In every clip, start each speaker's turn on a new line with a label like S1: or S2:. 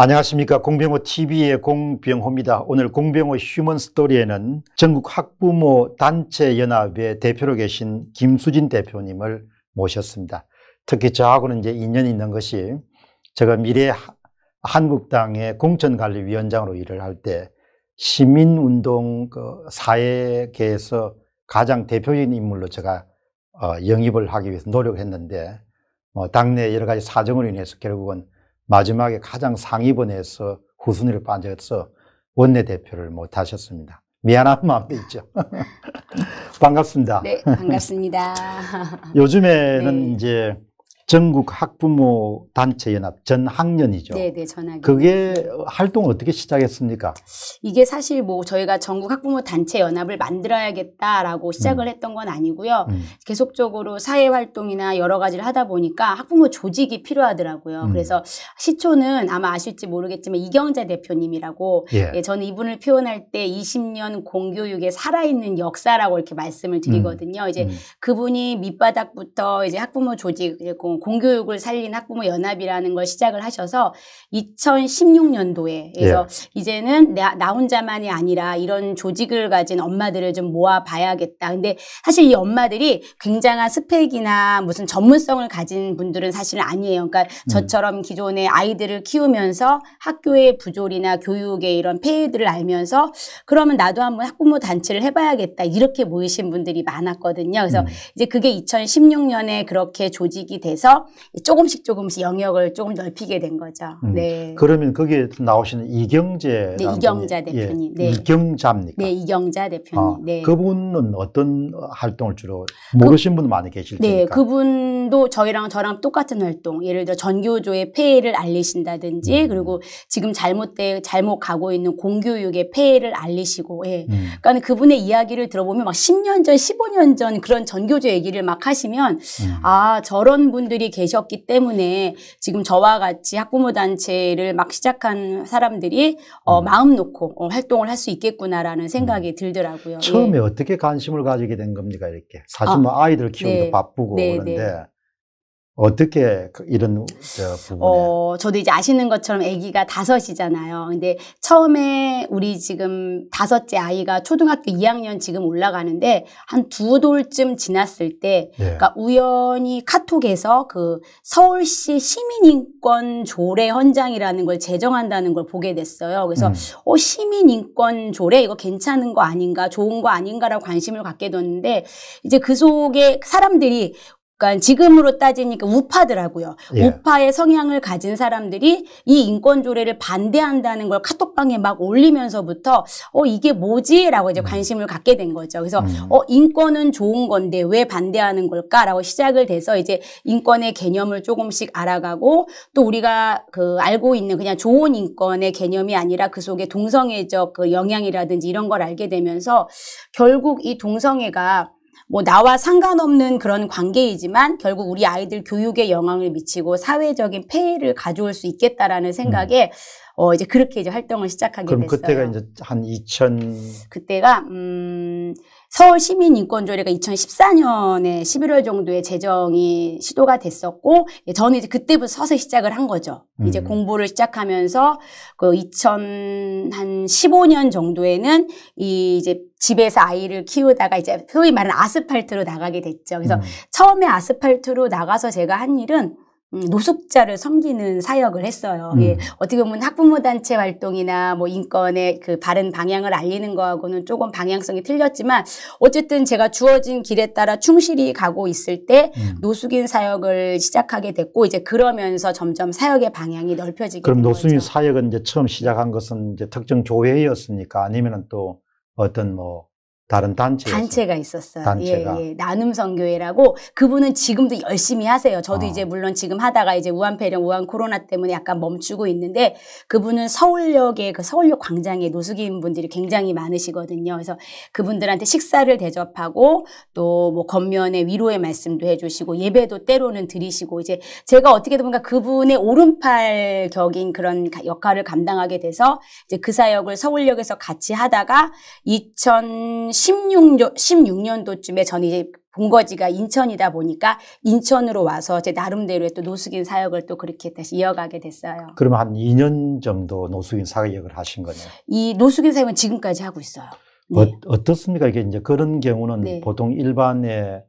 S1: 안녕하십니까. 공병호 TV의 공병호입니다. 오늘 공병호 휴먼 스토리에는 전국 학부모 단체 연합의 대표로 계신 김수진 대표님을 모셨습니다. 특히 저하고는 이제 인연이 있는 것이 제가 미래 한국당의 공천관리위원장으로 일을 할 때 시민운동 그 사회계에서 가장 대표인 인물로 제가 어, 영입을 하기 위해서 노력했는데 뭐 당내 여러 가지 사정으로 인해서 결국은 마지막에 가장 상위번에서 후순위로 빠져서 원내대표를 못하셨습니다. 미안한 마음도 있죠. 반갑습니다. 네, 반갑습니다. 요즘에는 네. 이제 전국 학부모 단체 연합 전 학년이죠.
S2: 네네 전학.
S1: 그게 활동 어떻게 시작했습니까?
S2: 이게 사실 뭐 저희가 전국 학부모 단체 연합을 만들어야겠다라고 시작을 음. 했던 건 아니고요. 음. 계속적으로 사회 활동이나 여러 가지를 하다 보니까 학부모 조직이 필요하더라고요. 음. 그래서 시초는 아마 아실지 모르겠지만 이경재 대표님이라고 예. 예, 저는 이분을 표현할 때 20년 공교육의 살아있는 역사라고 이렇게 말씀을 드리거든요. 음. 이제 음. 그분이 밑바닥부터 이제 학부모 조직 그 공교육을 살린 학부모 연합이라는 걸 시작을 하셔서 2016년도에 그래서 예. 이제는 나, 나 혼자만이 아니라 이런 조직을 가진 엄마들을 좀 모아봐야겠다. 근데 사실 이 엄마들이 굉장한 스펙이나 무슨 전문성을 가진 분들은 사실 아니에요. 그러니까 음. 저처럼 기존에 아이들을 키우면서 학교의 부조리나 교육의 이런 폐해들을 알면서 그러면 나도 한번 학부모 단체를 해봐야겠다 이렇게 모이신 분들이 많았거든요. 그래서 음. 이제 그게 2016년에 그렇게 조직이 돼서 해서 조금씩 조금씩 영역을 조금 넓히게 된 거죠. 음. 네.
S1: 그러면 거기에 나오시는 이경재 네, 이경자 예, 대표님. 예, 네. 이경자입니까? 네,
S2: 이경자 대표님. 아, 네.
S1: 그분은 어떤 활동을 주로 그 모르신 그, 분 많이 계실 네,
S2: 테니까. 네, 그분도 저희랑 저랑 똑같은 활동. 예를 들어 전교조의 폐해를 알리신다든지 음. 그리고 지금 잘못돼 잘못 가고 있는 공교육의 폐해를 알리시고. 예. 음. 그러니까 그분의 이야기를 들어보면 막 10년 전, 15년 전 그런 전교조 얘기를 막 하시면 음. 아, 저런 분들 분들이 계셨기 때문에 지금 저와 같이 학부모 단체를 막 시작한 사람들이 어, 음. 마음 놓고 어, 활동을 할 수 있겠구나라는 생각이 음. 들더라고요. 처음에 예.
S1: 어떻게 관심을 가지게 된 겁니까 이렇게? 사실 아, 뭐 아이들 키우기도 네. 바쁘고 네, 네. 그런데 네. 어떻게 그 이런 부분에?
S2: 어, 저도 이제 아시는 것처럼 아기가 다섯이잖아요. 근데 처음에 우리 지금 다섯째 아이가 초등학교 2학년 지금 올라가는데 한 두 돌쯤 지났을 때, 예. 그러니까 우연히 카톡에서 그 서울시 시민인권 조례 헌장이라는 걸 제정한다는 걸 보게 됐어요. 그래서 음. 어 시민인권 조례 이거 괜찮은 거 아닌가, 좋은 거 아닌가라고 관심을 갖게 됐는데 이제 그 속에 사람들이 그러니까 지금으로 따지니까 우파더라고요. 예. 우파의 성향을 가진 사람들이 이 인권 조례를 반대한다는 걸 카톡방에 막 올리면서부터 어 이게 뭐지라고 이제 음. 관심을 갖게 된 거죠. 그래서 음. 어 인권은 좋은 건데 왜 반대하는 걸까라고 시작을 돼서 이제 인권의 개념을 조금씩 알아가고 또 우리가 그 알고 있는 그냥 좋은 인권의 개념이 아니라 그 속에 동성애적 그 영향이라든지 이런 걸 알게 되면서 결국 이 동성애가 뭐 나와 상관없는 그런 관계이지만 결국 우리 아이들 교육에 영향을 미치고 사회적인 폐해를 가져올 수 있겠다라는 생각에 음. 어 이제 그렇게 이제 활동을 시작하게 그럼 됐어요. 그럼
S1: 그때가 이제 한 2000.
S2: 그때가 음 서울 시민인권조례가 2014년에 11월 정도에 제정이 시도가 됐었고 예, 저는 이제 그때부터 서서 시작을 한 거죠. 음. 이제 공부를 시작하면서 그 2015년 정도에는 이 이제 집에서 아이를 키우다가 이제 소위 말하는 아스팔트로 나가게 됐죠. 그래서 음. 처음에 아스팔트로 나가서 제가 한 일은 음, 노숙자를 섬기는 사역을 했어요. 예, 음. 예, 어떻게 보면 학부모 단체 활동이나 뭐 인권의 그 바른 방향을 알리는 거하고는 조금 방향성이 틀렸지만 어쨌든 제가 주어진 길에 따라 충실히 가고 있을 때 음. 노숙인 사역을 시작하게 됐고 이제 그러면서 점점 사역의 방향이 넓혀지게 그럼
S1: 노숙인 거죠. 사역은 이제 처음 시작한 것은 이제 특정 교회였습니까? 아니면은 또 어떤 뭐 다른 단체
S2: 단체가 있었어요. 단체가. 예, 예. 나눔 선교회라고 그분은 지금도 열심히 하세요. 저도 어. 이제 물론 지금 하다가 이제 우한 폐렴, 우한 코로나 때문에 약간 멈추고 있는데 그분은 서울역에 그 서울역 광장에 노숙인 분들이 굉장히 많으시거든요. 그래서 그분들한테 식사를 대접하고 또 뭐 겉면에 위로의 말씀도 해주시고 예배도 때로는 드리시고 이제 제가 어떻게든 뭔 그분의 오른팔 격인 그런 역할을 감당하게 돼서 이제 그 사역을 서울역에서 같이 하다가 2000 2016년, 16년도쯤에 저는 이제 본거지가 인천이다 보니까 인천으로 와서 제 나름대로의 또 노숙인 사역을 또 그렇게 다시 이어가게 됐어요.
S1: 그러면 한 2년 정도 노숙인 사역을 하신 거네요.
S2: 이 노숙인 사역은 지금까지 하고 있어요.
S1: 네. 어, 어떻습니까? 이게 이제 그런 경우는 네. 보통 일반의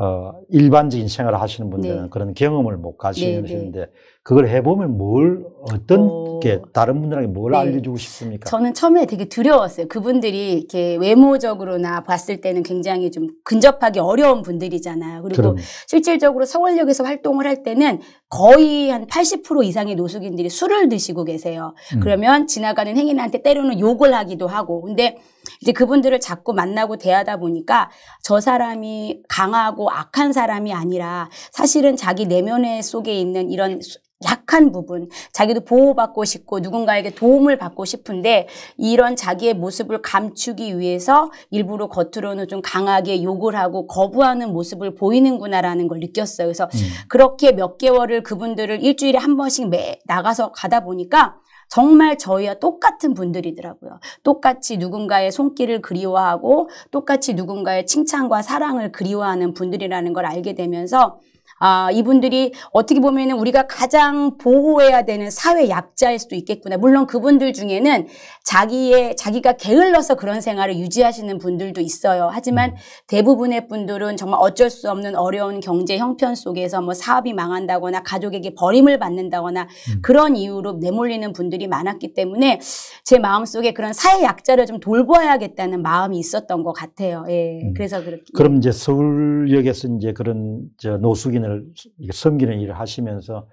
S1: 어, 일반적인 생활을 하시는 분들은 네. 그런 경험을 못 가시는데 네, 네. 그걸 해보면 뭘 어떤 오. 어. 게 다른 분들에게 뭘 네. 알려주고 싶습니까?
S2: 저는 처음에 되게 두려웠어요. 그분들이 이렇게 외모적으로나 봤을 때는 굉장히 좀 근접하기 어려운 분들이잖아요. 그리고 그럼. 실질적으로 서울역에서 활동을 할 때는 거의 한 80% 이상의 노숙인들이 술을 드시고 계세요. 음. 그러면 지나가는 행인한테 때로는 욕을 하기도 하고, 근데 이제 그분들을 자꾸 만나고 대하다 보니까 저 사람이 강하고 악한 사람이 아니라 사실은 자기 내면에 속에 있는 이런 약한 부분, 자기도 보호받고 싶고 누군가에게 도움을 받고 싶은데 이런 자기의 모습을 감추기 위해서 일부러 겉으로는 좀 강하게 욕을 하고 거부하는 모습을 보이는구나라는 걸 느꼈어요. 그래서 음. 그렇게 몇 개월을 그분들을 일주일에 한 번씩 매 나가서 가다 보니까 정말 저희와 똑같은 분들이더라고요. 똑같이 누군가의 손길을 그리워하고 똑같이 누군가의 칭찬과 사랑을 그리워하는 분들이라는 걸 알게 되면서 아, 이분들이 어떻게 보면은 우리가 가장 보호해야 되는 사회 약자일 수도 있겠구나. 물론 그분들 중에는 자기의 자기가 게을러서 그런 생활을 유지하시는 분들도 있어요. 하지만 음. 대부분의 분들은 정말 어쩔 수 없는 어려운 경제 형편 속에서 뭐 사업이 망한다거나 가족에게 버림을 받는다거나 음. 그런 이유로 내몰리는 분들이 많았기 때문에 제 마음속에 그런 사회 약자를 좀 돌봐야겠다는 마음이 있었던 것 같아요. 예. 음. 그래서 그렇 그럼
S1: 이제 서울역에서 이제 그런 노숙인을 교단을 섬기는 일을 하시면서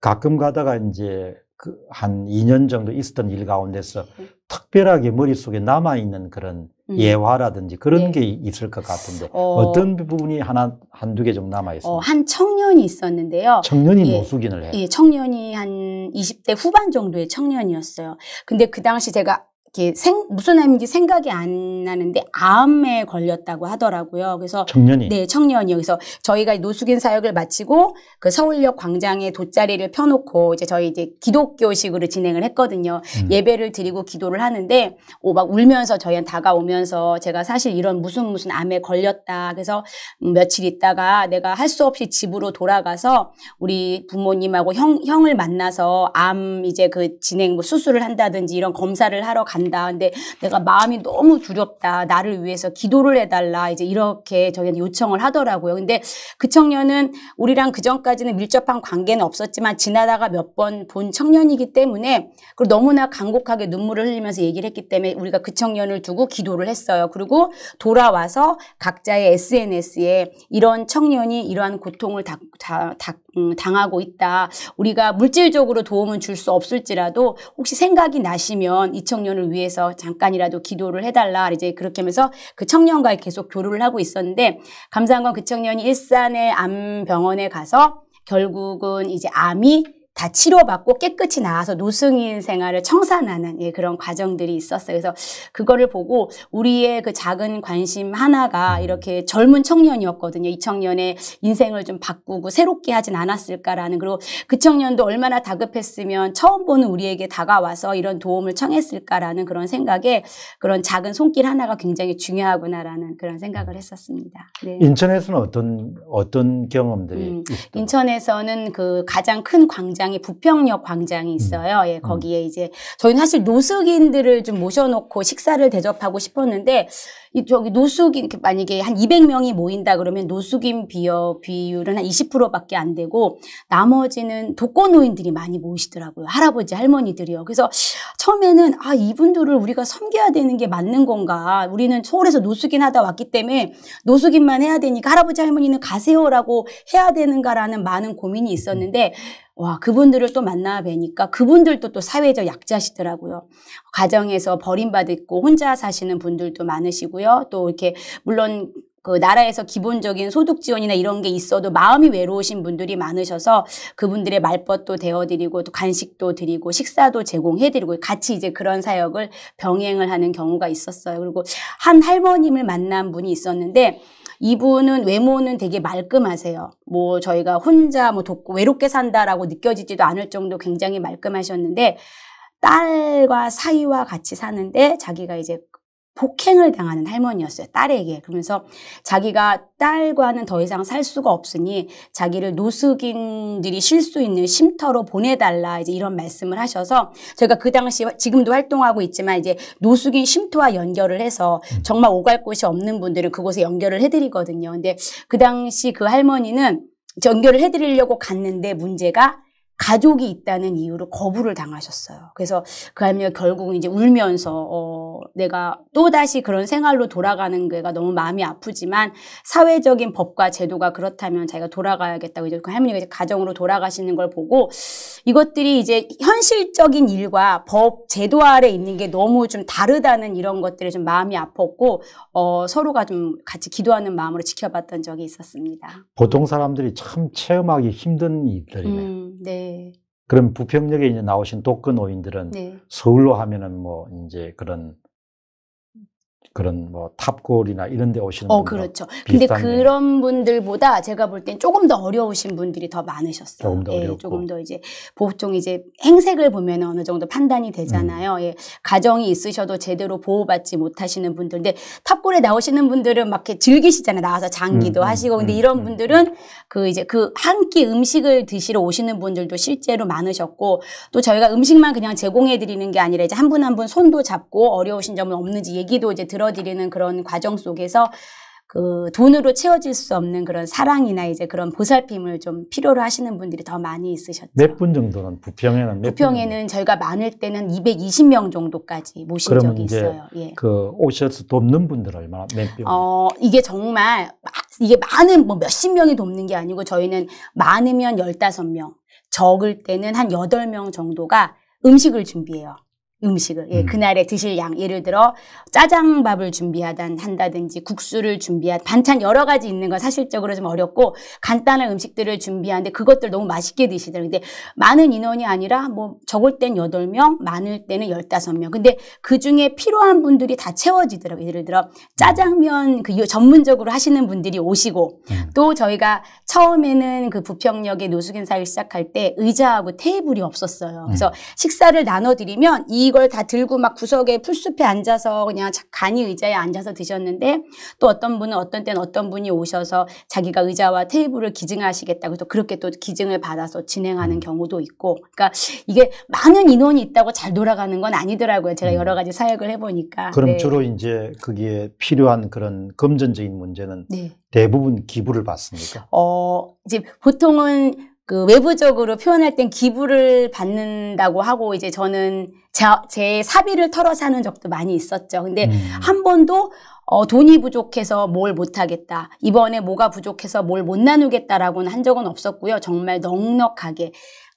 S1: 가끔 가다가 이제 그 한 2년 정도 있었던 일 가운데서 네. 특별하게 머릿속에 남아있는 그런 음. 예화라든지 그런 네. 게 있을 것 같은데 어... 떤 부분이 하나, 한두 개 좀남아있어요한
S2: 청년이 있었는데요. 청년이 예,
S1: 모숙인을 해요? 예,
S2: 청년이 한 20대 후반 정도의 청년이었어요. 근데 그 당시 제가 이렇게 생, 무슨 암인지 생각이 안 나는데 암에 걸렸다고 하더라고요. 그래서 청년이 네 청년이요. 그래서 저희가 노숙인 사역을 마치고 그 서울역 광장에 돗자리를 펴놓고 이제 저희 이제 기독교식으로 진행을 했거든요. 음. 예배를 드리고 기도를 하는데 오막 울면서 저희한 테 다가오면서 제가 사실 이런 무슨 무슨 암에 걸렸다. 그래서 음, 며칠 있다가 내가 할 수 없이 집으로 돌아가서 우리 부모님하고 형 형을 만나서 암 이제 그 진행 뭐 수술을 한다든지 이런 검사를 하러 간 간다. 근데 내가 마음이 너무 두렵다. 나를 위해서 기도를 해달라. 이제 이렇게 저희한테 요청을 하더라고요. 근데 그 청년은 우리랑 그전까지는 밀접한 관계는 없었지만 지나다가 몇 번 본 청년이기 때문에 그리고 너무나 간곡하게 눈물을 흘리면서 얘기를 했기 때문에 우리가 그 청년을 두고 기도를 했어요. 그리고 돌아와서 각자의 SNS에 이런 청년이 이러한 고통을 다, 다, 다 음, 당하고 있다. 우리가 물질적으로 도움은 줄 수 없을지라도 혹시 생각이 나시면 이 청년을 위해서 잠깐이라도 기도를 해달라 이제 그렇게 하면서 그 청년과 계속 교류를 하고 있었는데 감사한 건 그 청년이 일산의 암병원에 가서 결국은 이제 암이 다 치료받고 깨끗이 나와서 노승인 생활을 청산하는 예, 그런 과정들이 있었어요. 그래서 그거를 보고 우리의 그 작은 관심 하나가 음. 이렇게 젊은 청년이었거든요. 이 청년의 인생을 좀 바꾸고 새롭게 하진 않았을까라는 그리고 그 청년도 얼마나 다급했으면 처음 보는 우리에게 다가와서 이런 도움을 청했을까라는 그런 생각에 그런 작은 손길 하나가 굉장히 중요하구나라는 그런 생각을 했었습니다. 네.
S1: 인천에서는 어떤 어떤 경험들이 음,
S2: 인천에서는 그 가장 큰 광장 광장에 부평역 광장이 음. 있어요. 예, 음. 거기에 이제 저희는 사실 노숙인들을 좀 모셔놓고 식사를 대접하고 싶었는데 이 저기 노숙인 만약에 한 200명이 모인다 그러면 노숙인 비어 비율은 한 20%밖에 안 되고 나머지는 독거노인들이 많이 모이시더라고요. 할아버지 할머니들이요. 그래서 처음에는 아 이분들을 우리가 섬겨야 되는 게 맞는 건가? 우리는 서울에서 노숙인 하다 왔기 때문에 노숙인만 해야 되니까 할아버지 할머니는 가세요라고 해야 되는가라는 많은 고민이 있었는데 와, 그분들을 또 만나 뵈니까 그분들도 또 사회적 약자시더라고요. 가정에서 버림받고 혼자 사시는 분들도 많으시고요. 또 이렇게 물론 그 나라에서 기본적인 소득 지원이나 이런 게 있어도 마음이 외로우신 분들이 많으셔서 그분들의 말벗도 되어드리고 또 간식도 드리고 식사도 제공해드리고 같이 이제 그런 사역을 병행을 하는 경우가 있었어요. 그리고 한 할머님을 만난 분이 있었는데 이분은 외모는 되게 말끔하세요. 뭐 저희가 혼자 뭐 독고 외롭게 산다라고 느껴지지도 않을 정도 굉장히 말끔하셨는데 딸과 사위와 같이 사는데 자기가 이제 폭행을 당하는 할머니였어요. 딸에게. 그러면서 자기가 딸과는 더 이상 살 수가 없으니 자기를 노숙인들이 쉴 수 있는 쉼터로 보내달라 이제 이런 말씀을 하셔서 제가 그 당시 지금도 활동하고 있지만 이제 노숙인 쉼터와 연결을 해서 음. 정말 오갈 곳이 없는 분들은 그곳에 연결을 해드리거든요. 근데 그 당시 그 할머니는 연결을 해드리려고 갔는데 문제가 가족이 있다는 이유로 거부를 당하셨어요. 그래서 그 할머니가 결국 은 이제 울면서 어, 내가 또다시 그런 생활로 돌아가는 게가 너무 마음이 아프지만 사회적인 법과 제도가 그렇다면 자기가 돌아가야겠다고 이제 그 할머니가 이제 가정으로 돌아가시는 걸 보고 이것들이 이제 현실적인 일과 법 제도 아래 있는 게 너무 좀 다르다는 이런 것들이 좀 마음이 아팠고 어, 서로가 좀 같이 기도하는 마음으로 지켜봤던 적이 있었습니다.
S1: 보통 사람들이 참 체험하기 힘든 일들이네요.
S2: 음, 네. 네.
S1: 그럼 부평역에 이제 나오신 독거노인들은 네. 서울로 하면은 뭐 이제 그런 그런 뭐 탑골이나 이런 데 오시는 어, 분들
S2: 그렇죠. 근데 그런 분들보다 제가 볼 땐 조금 더 어려우신 분들이 더 많으셨어요. 조금 더 예, 어렵고. 조금 더 이제 보통 이제 행색을 보면 어느 정도 판단이 되잖아요. 음. 예. 가정이 있으셔도 제대로 보호받지 못하시는 분들. 근데 탑골에 나오시는 분들은 막 이렇게 즐기시잖아요. 나와서 장기도 음, 음 하시고. 근데 음, 이런 음, 분들은 그 이제 그 한 끼 음식을 드시러 오시는 분들도 실제로 많으셨고 또 저희가 음식만 그냥 제공해 드리는 게 아니라 이제 한 분 한 분 손도 잡고 어려우신 점은 없는지 얘기도 이제 들어 들어드리는 그런 과정 속에서 그 돈으로 채워질 수 없는 그런 사랑이나 이제 그런 보살핌을 좀 필요로 하시는 분들이 더 많이 있으셨죠.
S1: 몇 분 정도는 부평에는 몇
S2: 부평에는 정도? 저희가 많을 때는 220명 정도까지 모신 적이 있어요. 예.
S1: 그 오셔서 돕는 분들 얼마나 몇 명?
S2: 어 이게 정말 이게 많은 뭐 몇십 명이 돕는 게 아니고 저희는 많으면 15명, 적을 때는 한 8명 정도가 음식을 준비해요. 음식을 예, 음. 그날에 드실 양 예를 들어 짜장밥을 준비하단 한다든지 국수를 준비한 반찬 여러 가지 있는 건 사실적으로 좀 어렵고 간단한 음식들을 준비하는데 그것들 너무 맛있게 드시더라고요. 근데 많은 인원이 아니라 뭐 적을 땐8명 많을 때는 1 5명 근데 그중에 필요한 분들이 다 채워지더라고요. 예를 들어 짜장면 그 전문적으로 하시는 분들이 오시고 음. 또 저희가 처음에는 그 부평역에 노숙인사를 시작할 때 의자하고 테이블이 없었어요. 음. 그래서 식사를 나눠 드리면 이 이걸 다 들고 막 구석에 풀숲에 앉아서 그냥 간이 의자에 앉아서 드셨는데 또 어떤 분은 어떤 때는 어떤 분이 오셔서 자기가 의자와 테이블을 기증하시겠다고 또 그렇게 또 기증을 받아서 진행하는 음. 경우도 있고 그러니까 이게 많은 인원이 있다고 잘 돌아가는 건 아니더라고요. 제가 음. 여러 가지 사역을 해보니까. 그럼 네. 주로
S1: 이제 거기에 필요한 그런 금전적인 문제는 네. 대부분 기부를 받습니까? 어,
S2: 이제 보통은 그 외부적으로 표현할 땐 기부를 받는다고 하고 이제 저는 자, 제 사비를 털어사는 적도 많이 있었죠. 근데 음. 한 번도 어, 돈이 부족해서 뭘 못하겠다. 이번에 뭐가 부족해서 뭘 못 나누겠다라고는 한 적은 없었고요. 정말 넉넉하게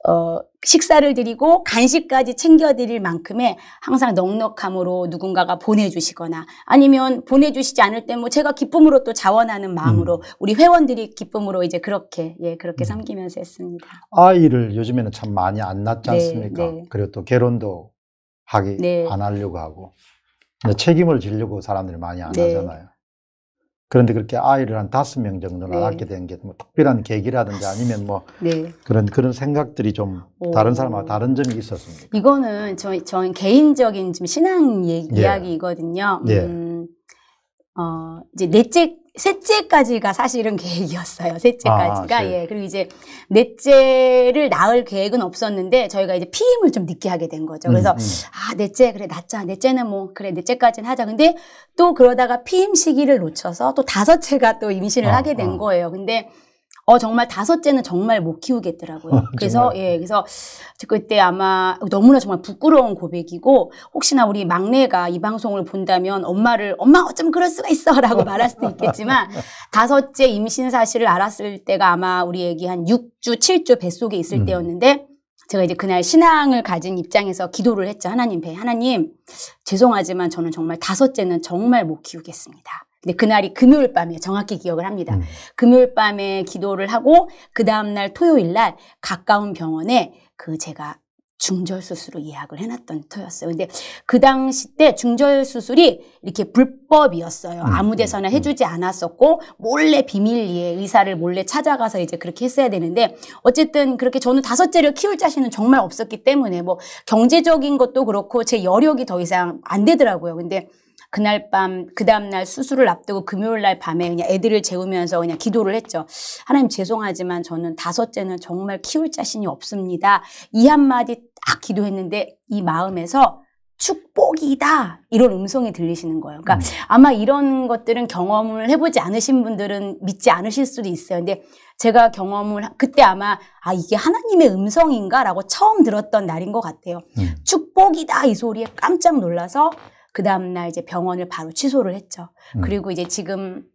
S2: 어, 식사를 드리고 간식까지 챙겨드릴 만큼의 항상 넉넉함으로 누군가가 보내주시거나 아니면 보내주시지 않을 때 뭐 제가 기쁨으로 또 자원하는 마음으로 음. 우리 회원들이 기쁨으로 이제 그렇게 예 그렇게 삼기면서 음. 했습니다.
S1: 아이를 요즘에는 참 많이 안 낳지 네, 않습니까? 네, 네. 그리고 또 결혼도 하기 네. 안 하려고 하고 책임을 지려고 사람들이 많이 안 네. 하잖아요. 그런데 그렇게 아이를 한 다섯 명 정도 네. 낳게 된 게 뭐 특별한 계기라든지 아니면 뭐 네. 그런 그런 생각들이 좀 다른 사람하고 다른 점이 있었습니다.
S2: 이거는 저, 저는 개인적인 좀 신앙 얘 예. 이야기이거든요. 예. 음, 어, 이제 넷째 셋째까지가 사실은 계획이었어요. 셋째까지가. 아, 예. 그리고 이제 넷째를 낳을 계획은 없었는데 저희가 이제 피임을 좀 늦게 하게 된 거죠. 그래서 음, 음. 아, 넷째 그래 낳자. 넷째는 뭐 그래 넷째까지는 하자. 근데 또 그러다가 피임 시기를 놓쳐서 또 다섯째가 또 임신을 아, 하게 된 아. 거예요. 근데 어 정말 다섯째는 정말 못 키우겠더라고요. 어, 그래서 예, 그래서 그때 아마 너무나 정말 부끄러운 고백이고 혹시나 우리 막내가 이 방송을 본다면 엄마를 엄마 어쩜 그럴 수가 있어라고 말할 수도 있겠지만 다섯째 임신 사실을 알았을 때가 아마 우리 애기 한 6주, 7주 뱃속에 있을 음. 때였는데 제가 이제 그날 신앙을 가진 입장에서 기도를 했죠. 하나님 배 하나님 죄송하지만 저는 정말 다섯째는 정말 못 키우겠습니다. 근데 네, 그날이 금요일 밤에 정확히 기억을 합니다. 음. 금요일 밤에 기도를 하고 그 다음 날 토요일 날 가까운 병원에 그 제가 중절 수술로 예약을 해놨던 터였어요. 근데 그 당시 때 중절 수술이 이렇게 불법이었어요. 음, 아무데서나 음, 음. 해주지 않았었고 몰래 비밀리에 의사를 몰래 찾아가서 이제 그렇게 했어야 되는데 어쨌든 그렇게 저는 다섯째를 키울 자신은 정말 없었기 때문에 뭐 경제적인 것도 그렇고 제 여력이 더 이상 안 되더라고요. 근데 그날 밤, 그 다음날 수술을 앞두고 금요일 날 밤에 그냥 애들을 재우면서 그냥 기도를 했죠. 하나님 죄송하지만 저는 다섯째는 정말 키울 자신이 없습니다. 이 한마디 딱 기도했는데 이 마음에서 축복이다 이런 음성이 들리시는 거예요. 그러니까 음. 아마 이런 것들은 경험을 해보지 않으신 분들은 믿지 않으실 수도 있어요. 근데 제가 경험을 그때 아마 아 이게 하나님의 음성인가라고 처음 들었던 날인 것 같아요. 음. 축복이다 이 소리에 깜짝 놀라서 그 다음날 이제 병원을 바로 취소를 했죠. 음. 그리고 이제 지금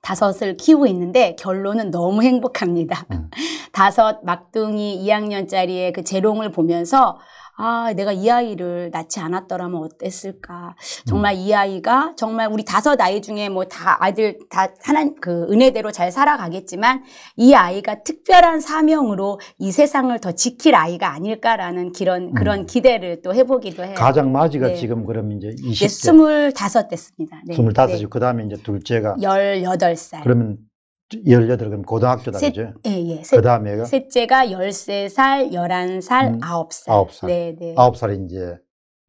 S2: 다섯을 키우고 있는데 결론은 너무 행복합니다. 음. 다섯 막둥이 2학년짜리의 그 재롱을 보면서 아, 내가 이 아이를 낳지 않았더라면 어땠을까. 정말 음. 이 아이가 정말 우리 다섯 아이 중에 뭐 다 아들 다 하나 님그 은혜대로 잘 살아가겠지만 이 아이가 특별한 사명으로 이 세상을 더 지킬 아이가 아닐까라는 그런 그런 음. 기대를 또 해보기도 해요. 가장
S1: 맞이가 네. 지금 그럼 이제 20대. 네,
S2: 25 됐습니다. 네. 2 5 네.
S1: 그다음에 이제 둘째가
S2: 18살. 그러면
S1: 18, 그럼 고등학교다, 니죠 예,
S2: 예. 그 다음에가? 셋째가 13살, 11살, 음, 9살. 9살. 네, 네.
S1: 9살이 이제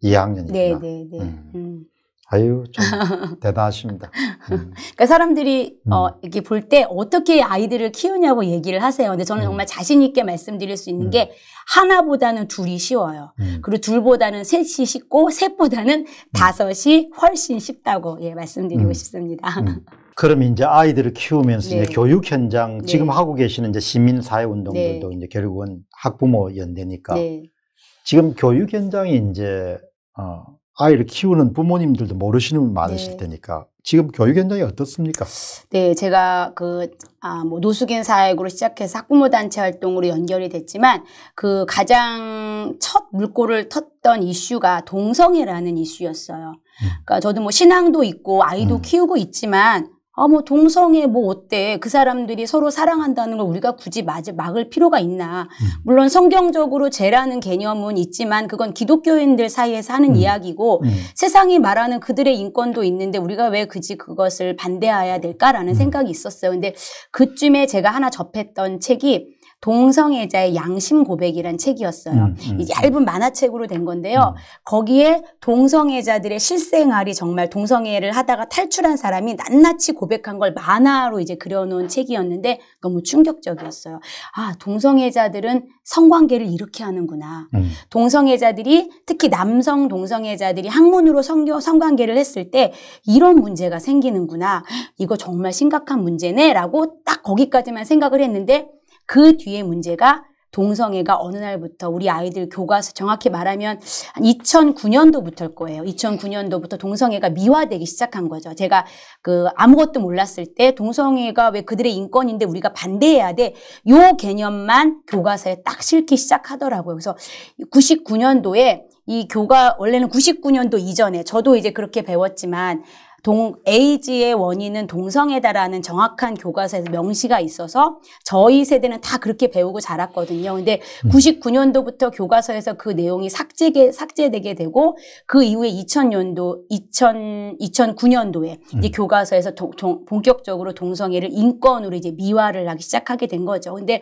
S1: 2학년이구나.
S2: 네, 네, 네. 음. 음. 아유, 좀
S1: 대단하십니다. 음.
S2: 그러니까 사람들이 어, 음. 어, 이렇게 볼 때 어떻게 아이들을 키우냐고 얘기를 하세요. 근데 저는 음. 정말 자신 있게 말씀드릴 수 있는 음. 게 하나보다는 둘이 쉬워요. 음. 그리고 둘보다는 셋이 쉽고 셋보다는 다섯이 훨씬 쉽다고 예, 말씀드리고 싶습니다.
S1: 그럼 이제 아이들을 키우면서 네. 이제 교육 현장 네. 지금 하고 계시는 이제 시민 사회 운동들도 네. 이제 결국은 학부모 연대니까 네. 지금 교육 현장이 이제 어, 아이를 키우는 부모님들도 모르시는 분 많으실 네. 테니까 지금 교육 현장이 어떻습니까?
S2: 네, 제가 그 아, 뭐 노숙인 사역으로 시작해서 학부모 단체 활동으로 연결이 됐지만 그 가장 첫 물꼬를 텄던 이슈가 동성애라는 이슈였어요. 음. 그러니까 저도 뭐 신앙도 있고 아이도 음. 키우고 있지만 아, 뭐, 동성애 뭐, 어때. 그 사람들이 서로 사랑한다는 걸 우리가 굳이 막을 필요가 있나. 음. 물론 성경적으로 죄라는 개념은 있지만 그건 기독교인들 사이에서 하는 음. 이야기고 음. 세상이 말하는 그들의 인권도 있는데 우리가 왜 굳이 그것을 반대해야 될까라는 음. 생각이 있었어요. 근데 그쯤에 제가 하나 접했던 책이 동성애자의 양심 고백이란 책이었어요. 음, 음, 얇은 만화책으로 된 건데요. 음. 거기에 동성애자들의 실생활이 정말 동성애를 하다가 탈출한 사람이 낱낱이 고백한 걸 만화로 이제 그려놓은 책이었는데 너무 충격적이었어요. 아, 동성애자들은 성관계를 이렇게 하는구나. 음. 동성애자들이 특히 남성 동성애자들이 학문으로 성교, 성관계를 했을 때 이런 문제가 생기는구나. 이거 정말 심각한 문제네. 라고 딱 거기까지만 생각을 했는데 그 뒤에 문제가 동성애가 어느 날부터 우리 아이들 교과서 정확히 말하면 한 2009년도부터일 거예요. 2009년도부터 동성애가 미화되기 시작한 거죠. 제가 그 아무것도 몰랐을 때 동성애가 왜 그들의 인권인데 우리가 반대해야 돼. 요 개념만 교과서에 딱 실기 시작하더라고요. 그래서 99년도에 이 교과 원래는 99년도 이전에 저도 이제 그렇게 배웠지만 동 에이지의 원인은 동성애다라는 정확한 교과서에서 명시가 있어서 저희 세대는 다 그렇게 배우고 자랐거든요. 근데 99년도부터 음. 교과서에서 그 내용이 삭제 삭제되게 되고 그 이후에 2000년도 2000 2009년도에 이제 음. 교과서에서 동, 동, 본격적으로 동성애를 인권으로 이제 미화를 하기 시작하게 된 거죠. 근데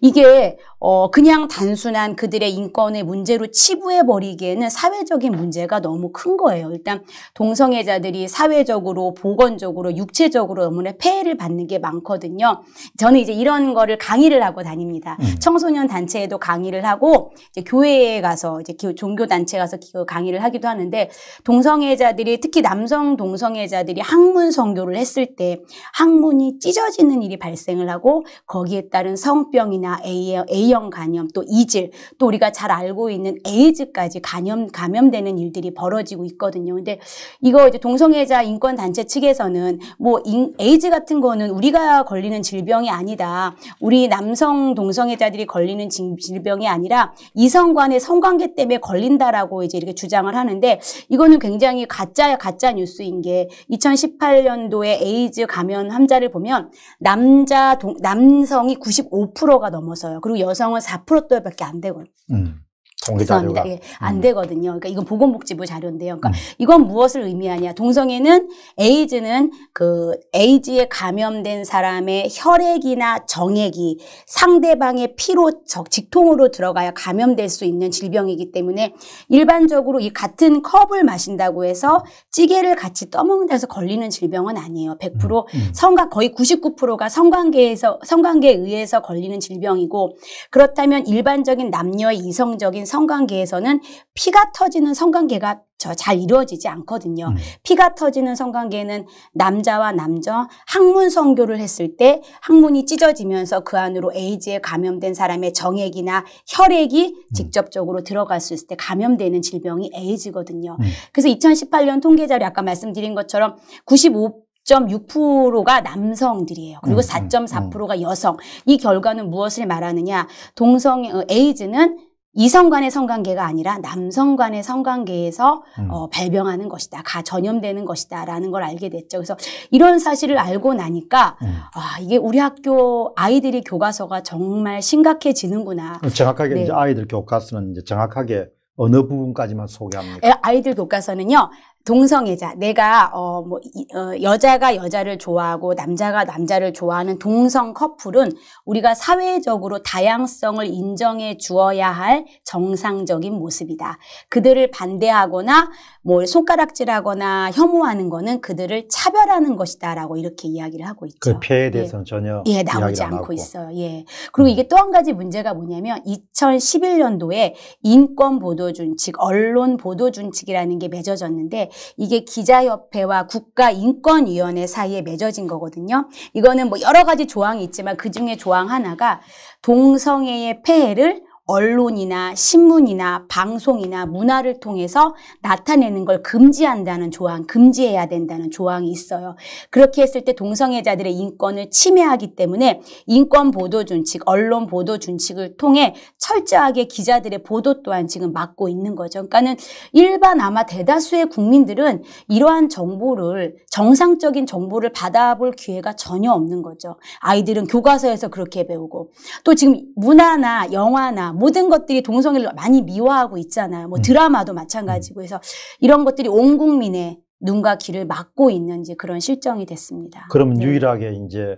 S2: 이게 어 그냥 단순한 그들의 인권의 문제로 치부해 버리기에는 사회적인 문제가 너무 큰 거예요. 일단 동성애자들이 사회 사회적으로, 보건적으로, 육체적으로 의문의 폐해를 받는 게 많거든요. 저는 이제 이런 거를 강의를 하고 다닙니다. 음. 청소년 단체에도 강의를 하고 이제 교회에 가서 이제 종교 단체 가서 그 강의를 하기도 하는데 동성애자들이 특히 남성 동성애자들이 학문 성교를 했을 때 학문이 찢어지는 일이 발생을 하고 거기에 따른 성병이나 A형, A형 간염 또 이질 또 우리가 잘 알고 있는 에이즈까지 간염 감염되는 일들이 벌어지고 있거든요. 근데 이거 이제 동성애자 인권 단체 측에서는 뭐 인, 에이즈 같은 거는 우리가 걸리는 질병이 아니다. 우리 남성 동성애자들이 걸리는 질병이 아니라 이성 간의 성관계 때문에 걸린다라고 이제 이렇게 주장을 하는데 이거는 굉장히 가짜 가짜 뉴스인 게 2018년도에 에이즈 감염 환자를 보면 남자 동, 남성이 95%가 넘어서요. 그리고 여성은 4%도밖에 안 되고요.
S1: 음. 통계 자료가 예,
S2: 안 음. 되거든요. 그러니까 이건 보건복지부 자료인데요. 그러니까 음. 이건 무엇을 의미하냐? 동성애는 에이즈는 그 에이즈에 감염된 사람의 혈액이나 정액이 상대방의 피로 적 직통으로 들어가야 감염될 수 있는 질병이기 때문에 일반적으로 이 같은 컵을 마신다고 해서 찌개를 같이 떠먹는다 해서 걸리는 질병은 아니에요. 100% 음, 음. 성관 거의 99%가 성관계에서 성관계에 의해서 걸리는 질병이고 그렇다면 일반적인 남녀의 이성적인 성관계에서는 피가 터지는 성관계가 잘 이루어지지 않거든요. 음. 피가 터지는 성관계는 남자와 남자 항문 성교를 했을 때 항문이 찢어지면서 그 안으로 에이즈에 감염된 사람의 정액이나 혈액이 음. 직접적으로 들어갈 수 있을 때 감염되는 질병이 에이즈거든요. 음. 그래서 2018년 통계 자료 아까 말씀드린 것처럼 95 6가 남성들이에요. 그리고 4.4%가 음, 음, 음. 여성. 이 결과는 무엇을 말하느냐? 동성 어, 에이즈는 이성 간의 성관계가 아니라 남성 간의 성관계에서 음. 어, 발병하는 것이다. 가 전염되는 것이다. 라는 걸 알게 됐죠. 그래서 이런 사실을 알고 나니까, 음. 아, 이게 우리 학교 아이들이 교과서가 정말 심각해지는구나. 어, 정확하게 네. 이제
S1: 아이들 교과서는 이제 정확하게 어느 부분까지만 소개합니까?
S2: 아이들 교과서는요, 동성애자 내가 어, 뭐, 어, 여자가 여자를 좋아하고 남자가 남자를 좋아하는 동성 커플은 우리가 사회적으로 다양성을 인정해 주어야 할 정상적인 모습이다. 그들을 반대하거나 뭘 뭐 손가락질하거나 혐오하는 거는 그들을 차별하는 것이다라고 이렇게 이야기를 하고 있죠. 그 폐에 예. 대해서는 예. 전혀 예, 나오지 않고 하고. 있어요. 예. 그리고 음. 이게 또 한 가지 문제가 뭐냐면 2011년도에 인권 보도 준칙, 언론 보도 준칙이라는 게 맺어졌는데 이게 기자협회와 국가인권위원회 사이에 맺어진 거거든요. 이거는 뭐 여러 가지 조항이 있지만 그 중에 조항 하나가 동성애의 폐해를 언론이나 신문이나 방송이나 문화를 통해서 나타내는 걸 금지한다는 조항, 금지해야 된다는 조항이 있어요. 그렇게 했을 때 동성애자들의 인권을 침해하기 때문에 인권 보도 준칙, 언론 보도 준칙을 통해 철저하게 기자들의 보도 또한 지금 막고 있는 거죠. 그러니까는 일반 아마 대다수의 국민들은 이러한 정보를 정상적인 정보를 받아볼 기회가 전혀 없는 거죠. 아이들은 교과서에서 그렇게 배우고 또 지금 문화나 영화나 모든 것들이 동성애를 많이 미화하고 있잖아요. 뭐 음. 드라마도 마찬가지고 음. 해서 이런 것들이 온 국민의 눈과 귀를 막고 있는 이 그런 실정이 됐습니다.
S1: 그럼 네. 유일하게 이제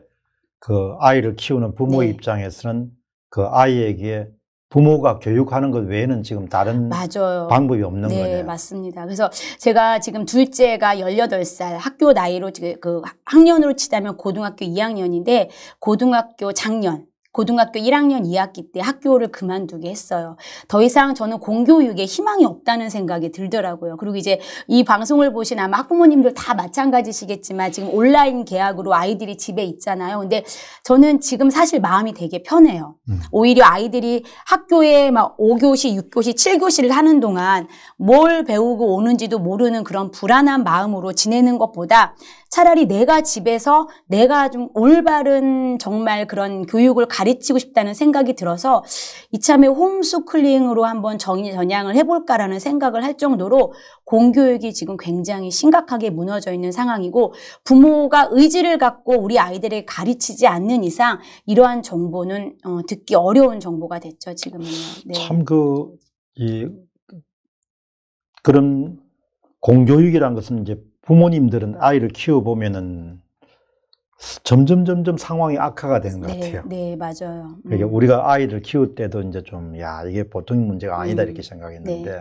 S1: 그 아이를 키우는 부모 네. 입장에서는 그 아이에게 부모가 교육하는 것 외에는 지금 다른 맞아요. 방법이 없는 네, 거네요.
S2: 네, 맞습니다. 그래서 제가 지금 둘째가 18살 학교 나이로 그 학년으로 치자면 고등학교 2학년인데 고등학교 작년 고등학교 1학년 2학기 때 학교를 그만두게 했어요. 더 이상 저는 공교육에 희망이 없다는 생각이 들더라고요. 그리고 이제 이 방송을 보신 아마 학부모님들 다 마찬가지시겠지만 지금 온라인 계약으로 아이들이 집에 있잖아요. 근데 저는 지금 사실 마음이 되게 편해요. 음. 오히려 아이들이 학교에 막 5교시, 6교시, 7교시를 하는 동안 뭘 배우고 오는지도 모르는 그런 불안한 마음으로 지내는 것보다 차라리 내가 집에서 내가 좀 올바른 정말 그런 교육을 가 가르치고 싶다는 생각이 들어서 이참에 홈스쿨링으로 한번 정의 전향을 해볼까라는 생각을 할 정도로 공교육이 지금 굉장히 심각하게 무너져 있는 상황이고 부모가 의지를 갖고 우리 아이들을 가르치지 않는 이상 이러한 정보는 어, 듣기 어려운 정보가 됐죠 지금은요.
S1: 네. 참그 이 그런 공교육이라는 것은 이제 부모님들은 아이를 키워보면은 점점 점점 상황이 악화가 되는 것 네, 같아요.
S2: 네, 맞아요. 그러니까 음.
S1: 그러니까 우리가 아이를 키울 때도 이제 좀, 야, 이게 보통 문제가 아니다 음. 이렇게 생각했는데. 네.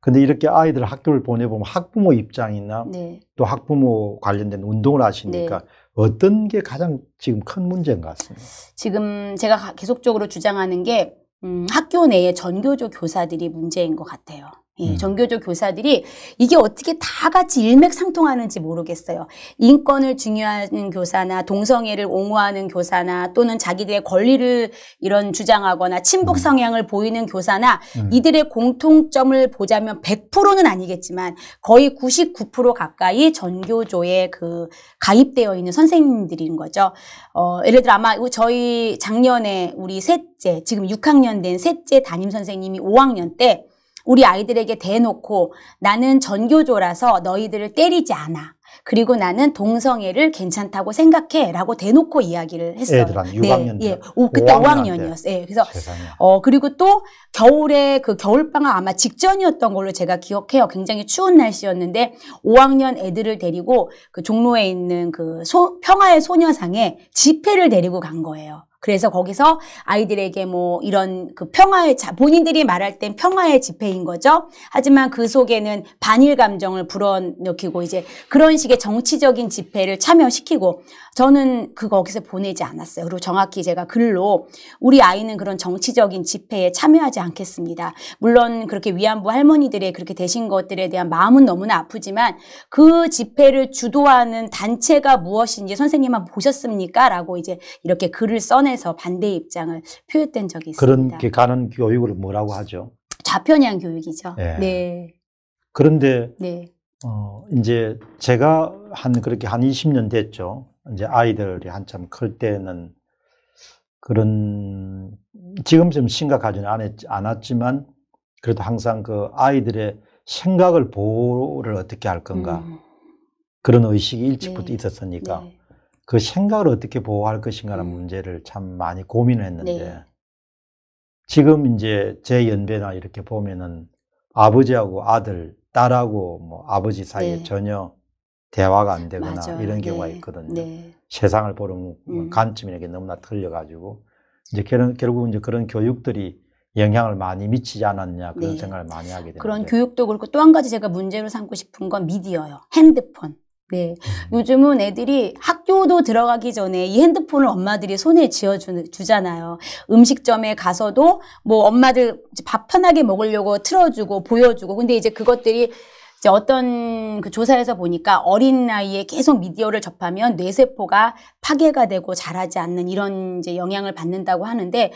S1: 근데 이렇게 아이들 학교를 보내보면 학부모 입장이나 네. 또 학부모 관련된 운동을 하시니까 네. 어떤 게 가장 지금 큰 문제인 것 같습니다.
S2: 지금 제가 계속적으로 주장하는 게, 음, 학교 내에 전교조 교사들이 문제인 것 같아요. 예, 전교조 음. 교사들이 이게 어떻게 다 같이 일맥상통하는지 모르겠어요. 인권을 중요하는 교사나 동성애를 옹호하는 교사나 또는 자기들의 권리를 이런 주장하거나 친북 음. 성향을 보이는 교사나 음. 이들의 공통점을 보자면 100%는 아니겠지만 거의 99% 가까이 전교조에 그 가입되어 있는 선생님들인 거죠. 어, 예를 들어 아마 저희 작년에 우리 셋째, 지금 6학년 된 셋째 담임 선생님이 5학년 때 우리 아이들에게 대놓고 나는 전교조라서 너희들을 때리지 않아. 그리고 나는 동성애를 괜찮다고 생각해 라고 대놓고 이야기를 했어요. 애들한 6학년 네, 예. 그때 5학년 이었어요 예. 그래서 세상에. 어 그리고 또 겨울에 그 겨울방학 아마 직전이었던 걸로 제가 기억해요. 굉장히 추운 날씨였는데 5학년 애들을 데리고 그 종로에 있는 그 소, 평화의 소녀상에 집회를 데리고 간 거예요. 그래서 거기서 아이들에게 뭐 이런 그 평화의 자, 본인들이 말할 땐 평화의 집회인 거죠. 하지만 그 속에는 반일 감정을 불어넣히고 이제 그런 식의 정치적인 집회를 참여시키고 저는 그 거기서 보내지 않았어요. 그리고 정확히 제가 글로 우리 아이는 그런 정치적인 집회에 참여하지 않겠습니다. 물론 그렇게 위안부 할머니들의 그렇게 되신 것들에 대한 마음은 너무나 아프지만 그 집회를 주도하는 단체가 무엇인지 선생님만 보셨습니까? 라고 이제 이렇게 글을 써내 통해서 반대 입장을 표했던 적이
S1: 있습니다. 그런 가는 교육을 뭐라고 하죠?
S2: 좌편향 교육이죠. 네. 네. 그런데 네.
S1: 어, 이제 제가 한 그렇게 한 20년 됐죠. 이제 아이들이 한참 클 때는 그런 지금 좀 심각하지는 않았지만 그래도 항상 그 아이들의 생각을 보호를 어떻게 할 건가 음. 그런 의식이 일찍부터 네. 있었으니까 네. 그 생각을 어떻게 보호할 것인가라는 음. 문제를 참 많이 고민했는데 네. 지금 이제 제 연배나 이렇게 보면은 아버지하고 아들, 딸하고 뭐 아버지 사이에 네. 전혀 대화가 안 되거나 맞아요. 이런 네. 경우가 있거든요. 네. 세상을 보는 뭐 음. 관점이 이렇게 너무나 틀려가지고 이제 결, 결국 이제 그런 교육들이 영향을 많이 미치지 않았냐 그런 네. 생각을 많이 하게 됩니다. 그런
S2: 교육도 그렇고 또 한 가지 제가 문제로 삼고 싶은 건 미디어요. 핸드폰. 네. 음. 요즘은 애들이 학교도 들어가기 전에 이 핸드폰을 엄마들이 손에 쥐어주잖아요. 음식점에 가서도 뭐 엄마들 밥 편하게 먹으려고 틀어주고 보여주고. 근데 이제 그것들이 이제 어떤 그 조사에서 보니까 어린 나이에 계속 미디어를 접하면 뇌세포가 파괴가 되고 자라지 않는 이런 이제 영향을 받는다고 하는데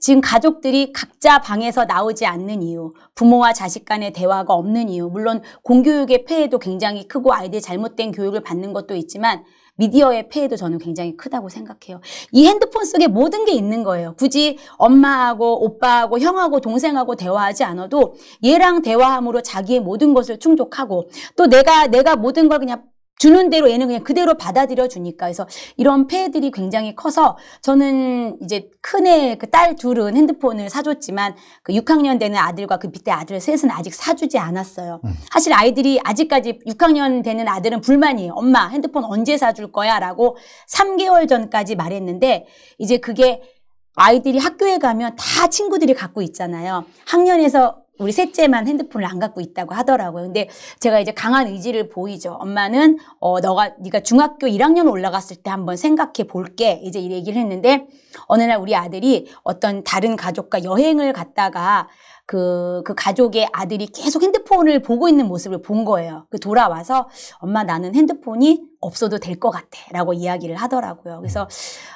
S2: 지금 가족들이 각자 방에서 나오지 않는 이유, 부모와 자식 간의 대화가 없는 이유, 물론 공교육의 폐해도 굉장히 크고 아이들 잘못된 교육을 받는 것도 있지만 미디어의 폐해도 저는 굉장히 크다고 생각해요. 이 핸드폰 속에 모든 게 있는 거예요. 굳이 엄마하고 오빠하고 형하고 동생하고 대화하지 않아도 얘랑 대화함으로 자기의 모든 것을 충족하고 또 내가 내가 모든 걸 그냥 주는 대로 얘는 그냥 그대로 받아들여 주니까 그래서 이런 폐해들이 굉장히 커서 저는 이제 큰애 그 딸 둘은 핸드폰을 사줬지만 그 6학년 되는 아들과 그 밑에 아들 셋은 아직 사주지 않았어요. 음. 사실 아이들이 아직까지 6학년 되는 아들은 불만이에요. 엄마 핸드폰 언제 사줄 거야라고 3개월 전까지 말했는데 이제 그게 아이들이 학교에 가면 다 친구들이 갖고 있잖아요. 학년에서 우리 셋째만 핸드폰을 안 갖고 있다고 하더라고요. 근데 제가 이제 강한 의지를 보이죠. 엄마는 어 너가 네가 중학교 1학년 올라갔을 때 한번 생각해 볼게. 이제 이 얘기를 했는데 어느 날 우리 아들이 어떤 다른 가족과 여행을 갔다가 그, 그 가족의 아들이 계속 핸드폰을 보고 있는 모습을 본 거예요. 그 돌아와서 엄마 나는 핸드폰이 없어도 될 것 같아 라고 이야기를 하더라고요. 그래서,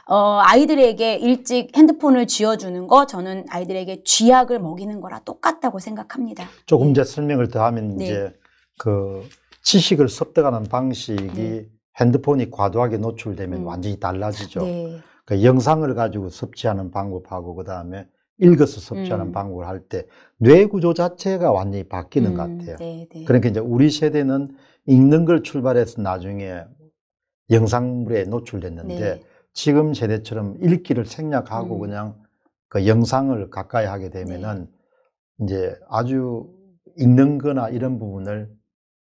S2: 어, 아이들에게 일찍 핸드폰을 쥐어주는 거 저는 아이들에게 쥐약을 먹이는 거랑 똑같다고 생각합니다.
S1: 조금 이제 설명을 더 하면 네. 이제 그 지식을 습득하는 방식이 네. 핸드폰이 과도하게 노출되면 음. 완전히 달라지죠. 네. 그 영상을 가지고 섭취하는 방법하고 그 다음에 읽어서 섭취하는 음. 방법을 할 때 뇌 구조 자체가 완전히 바뀌는 음, 것 같아요. 네네. 네. 그러니까 이제 우리 세대는 읽는 걸 출발해서 나중에 영상물에 노출됐는데 네. 지금 세대처럼 읽기를 생략하고 음. 그냥 그 영상을 가까이 하게 되면은 네. 이제 아주 읽는 거나 이런 부분을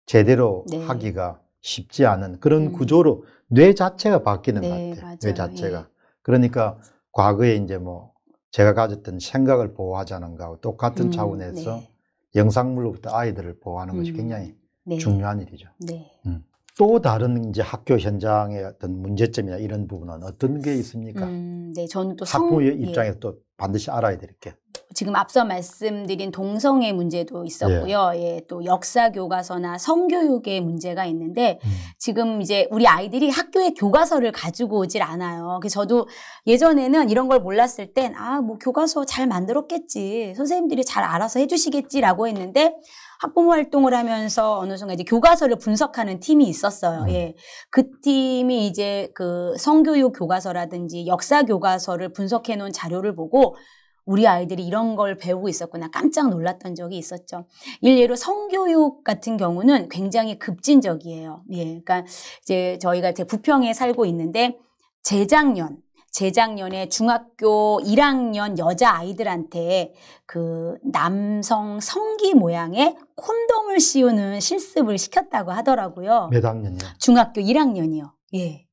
S1: 제대로 네. 하기가 쉽지 않은 그런 음. 구조로 뇌 자체가 바뀌는 것 네, 같아요. 맞아요. 뇌 예. 자체가. 그러니까 과거에 이제 뭐 제가 가졌던 생각을 보호하자는 거하고 똑같은 음, 차원에서 네. 영상물로부터 아이들을 보호하는 것이 음, 굉장히 네. 중요한 일이죠. 네. 음. 또 다른 이제 학교 현장의 어떤 문제점이나 이런 부분은 어떤 게 있습니까?
S2: 음, 네, 저는 또 학부의 성... 예. 입장에서
S1: 또 반드시 알아야 될 게.
S2: 지금 앞서 말씀드린 동성애 문제도 있었고요. 예. 예또 역사 교과서나 성교육의 문제가 있는데 음. 지금 이제 우리 아이들이 학교에 교과서를 가지고 오질 않아요. 그래서 저도 예전에는 이런 걸 몰랐을 땐 아, 뭐 교과서 잘 만들었겠지. 선생님들이 잘 알아서 해 주시겠지라고 했는데 학부모 활동을 하면서 어느 순간 이제 교과서를 분석하는 팀이 있었어요. 음. 예. 그 팀이 이제 그 성교육 교과서라든지 역사 교과서를 분석해 놓은 자료를 보고 우리 아이들이 이런 걸 배우고 있었구나 깜짝 놀랐던 적이 있었죠. 일례로 성교육 같은 경우는 굉장히 급진적이에요. 예, 그러니까 이제 저희가 이제 부평에 살고 있는데 재작년 재작년에 중학교 1학년 여자 아이들한테 그 남성 성기 모양의 콘돔을 씌우는 실습을 시켰다고 하더라고요. 몇 학년이요? 중학교 1학년이요. 예.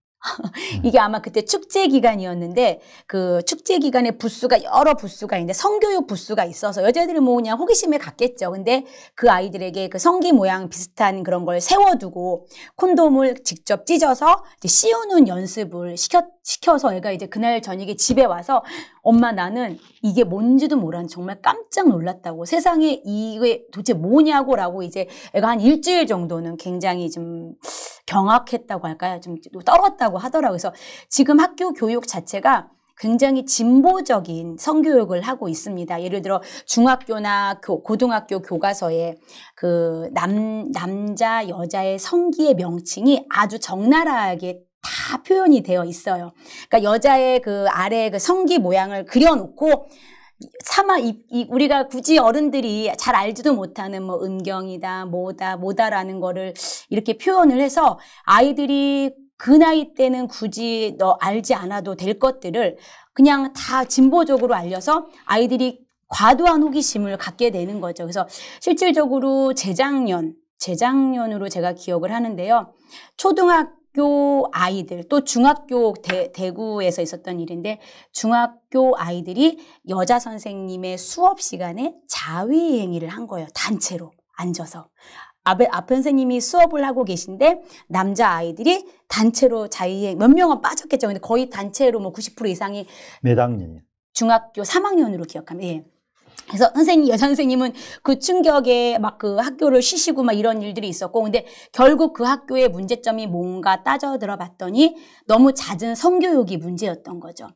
S2: 음. 이게 아마 그때 축제 기간이었는데 그 축제 기간에 부스가 여러 부스가 있는데 성교육 부스가 있어서 여자들이 뭐 그냥 호기심에 갔겠죠. 근데 그 아이들에게 그 성기 모양 비슷한 그런 걸 세워두고 콘돔을 직접 찢어서 씌우는 연습을 시켰 시켜서 애가 이제 그날 저녁에 집에 와서 엄마 나는 이게 뭔지도 모르 정말 깜짝 놀랐다고 세상에 이게 도대체 뭐냐고라고 이제 애가 한 일주일 정도는 굉장히 좀 경악했다고 할까요? 좀 떨었다고 하더라고요. 그래서 지금 학교 교육 자체가 굉장히 진보적인 성교육을 하고 있습니다. 예를 들어 중학교나 교, 고등학교 교과서에 그 남 남자 여자의 성기의 명칭이 아주 적나라하게 다 표현이 되어 있어요. 그러니까 여자의 그 아래 그 성기 모양을 그려놓고 차마 이, 이, 우리가 굳이 어른들이 잘 알지도 못하는 뭐 음경이다 뭐다 뭐다라는 거를 이렇게 표현을 해서 아이들이 그 나이 때는 굳이 너 알지 않아도 될 것들을 그냥 다 진보적으로 알려서 아이들이 과도한 호기심을 갖게 되는 거죠. 그래서 실질적으로 재작년 재작년으로 제가 기억을 하는데요. 초등학 교 중학교 아이들 또 중학교 대, 대구에서 있었던 일인데 중학교 아이들이 여자 선생님의 수업 시간에 자위 행위를 한 거예요. 단체로 앉아서. 앞, 앞 선생님이 수업을 하고 계신데 남자 아이들이 단체로 자위행 몇 명은 빠졌겠죠. 근데 거의 단체로 뭐 90% 이상이 몇 학년이요? 중학교 3학년으로 기억합니다. 예. 그래서 선생님, 여자 선생님은 그 충격에 막 그 학교를 쉬시고 막 이런 일들이 있었고, 근데 결국 그 학교의 문제점이 뭔가 따져 들어봤더니 너무 잦은 성교육이 문제였던 거죠.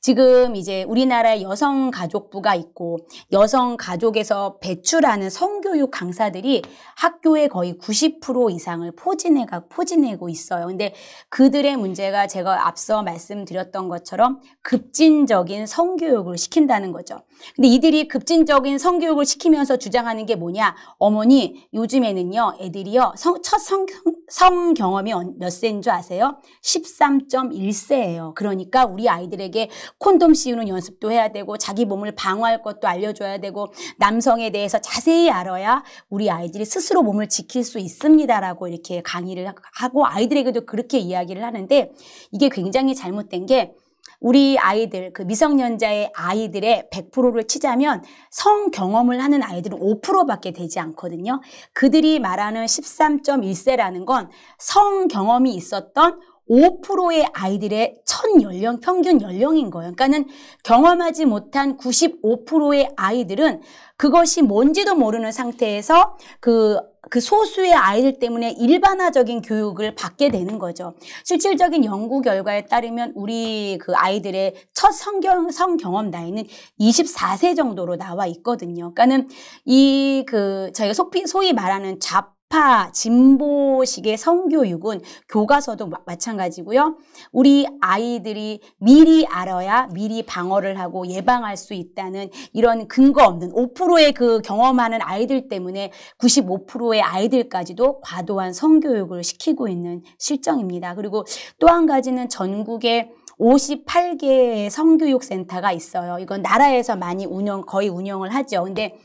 S2: 지금 이제 우리나라에 여성 가족부가 있고 여성 가족에서 배출하는 성교육 강사들이 학교에 거의 90% 이상을 포진해가 포진하고 있어요. 근데 그들의 문제가 제가 앞서 말씀드렸던 것처럼 급진적인 성교육을 시킨다는 거죠. 근데 이들이 급진적인 성교육을 시키면서 주장하는 게 뭐냐? 어머니 요즘에는요 애들이요 성, 첫 성, 성 경험이 몇 세인 줄 아세요? 13.1세예요. 그러니까 우리 아이들에게 아이에게 콘돔 씌우는 연습도 해야 되고 자기 몸을 방어할 것도 알려줘야 되고 남성에 대해서 자세히 알아야 우리 아이들이 스스로 몸을 지킬 수 있습니다라고 이렇게 강의를 하고 아이들에게도 그렇게 이야기를 하는데 이게 굉장히 잘못된 게 우리 아이들, 그 미성년자의 아이들의 100%를 치자면 성 경험을 하는 아이들은 5%밖에 되지 않거든요. 그들이 말하는 13.1세라는 건 성 경험이 있었던 5%의 아이들의 첫 연령, 평균 연령인 거예요. 그러니까는 경험하지 못한 95%의 아이들은 그것이 뭔지도 모르는 상태에서 그, 그 소수의 아이들 때문에 일반화적인 교육을 받게 되는 거죠. 실질적인 연구 결과에 따르면 우리 그 아이들의 첫 성경, 성경험 나이는 24세 정도로 나와 있거든요. 그러니까는 이그 저희가 소피, 소위 말하는 잡파 진보식의 성교육은 교과서도 마, 마찬가지고요. 우리 아이들이 미리 알아야 미리 방어를 하고 예방할 수 있다는 이런 근거 없는 5%의 그 경험하는 아이들 때문에 95%의 아이들까지도 과도한 성교육을 시키고 있는 실정입니다. 그리고 또 한 가지는 전국에 58개의 성교육 센터가 있어요. 이건 나라에서 많이 운영 거의 운영을 하죠. 근데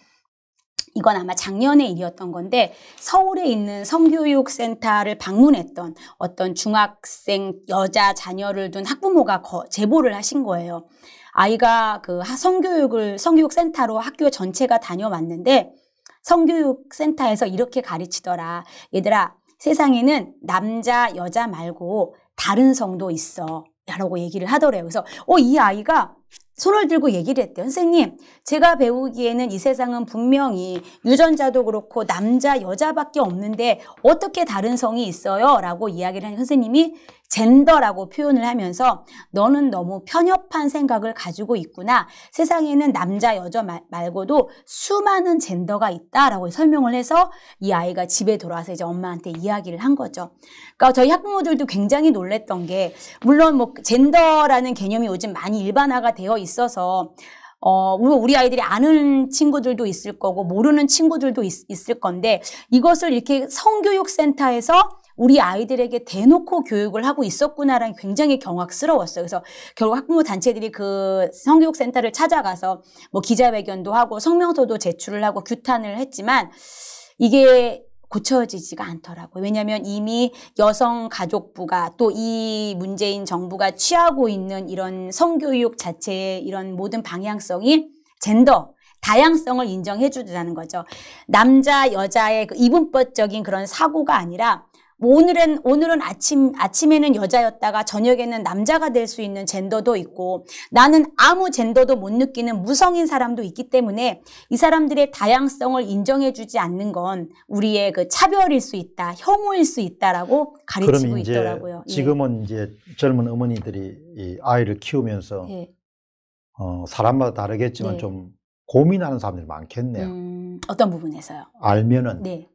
S2: 이건 아마 작년의 일이었던 건데 서울에 있는 성교육센터를 방문했던 어떤 중학생 여자 자녀를 둔 학부모가 거, 제보를 하신 거예요. 아이가 그 성교육을 성교육센터로 학교 전체가 다녀왔는데 성교육센터에서 이렇게 가르치더라. 얘들아 세상에는 남자 여자 말고 다른 성도 있어. 라고 얘기를 하더래요. 그래서 어 이 아이가 손을 들고 얘기를 했대요. 선생님, 제가 배우기에는 이 세상은 분명히 유전자도 그렇고 남자, 여자밖에 없는데 어떻게 다른 성이 있어요? 라고 이야기를 한 선생님이 젠더라고 표현을 하면서 너는 너무 편협한 생각을 가지고 있구나. 세상에는 남자, 여자 말, 말고도 수많은 젠더가 있다라고 설명을 해서 이 아이가 집에 돌아와서 이제 엄마한테 이야기를 한 거죠. 그러니까 저희 학부모들도 굉장히 놀랬던 게 물론 뭐 젠더라는 개념이 요즘 많이 일반화가 되어 있어서 어, 우리 아이들이 아는 친구들도 있을 거고 모르는 친구들도 있, 있을 건데 이것을 이렇게 성교육센터에서 우리 아이들에게 대놓고 교육을 하고 있었구나라는 굉장히 경악스러웠어요. 그래서 결국 학부모 단체들이 그 성교육센터를 찾아가서 뭐 기자회견도 하고 성명서도 제출을 하고 규탄을 했지만 이게 고쳐지지가 않더라고요. 왜냐하면 이미 여성가족부가 또 이 문재인 정부가 취하고 있는 이런 성교육 자체의 이런 모든 방향성이 젠더, 다양성을 인정해 주자는 거죠. 남자, 여자의 그 이분법적인 그런 사고가 아니라 오늘은 오늘은 아침 아침에는 여자였다가 저녁에는 남자가 될 수 있는 젠더도 있고 나는 아무 젠더도 못 느끼는 무성인 사람도 있기 때문에 이 사람들의 다양성을 인정해 주지 않는 건 우리의 그 차별일 수 있다, 혐오일 수 있다라고 가르치고 있더라고요. 예.
S1: 지금은 예. 이제 젊은 어머니들이 이 아이를 키우면서 예. 어, 사람마다 다르겠지만 네. 좀 고민하는 사람들이 많겠네요.
S2: 음, 어떤 부분에서요?
S1: 알면은 네.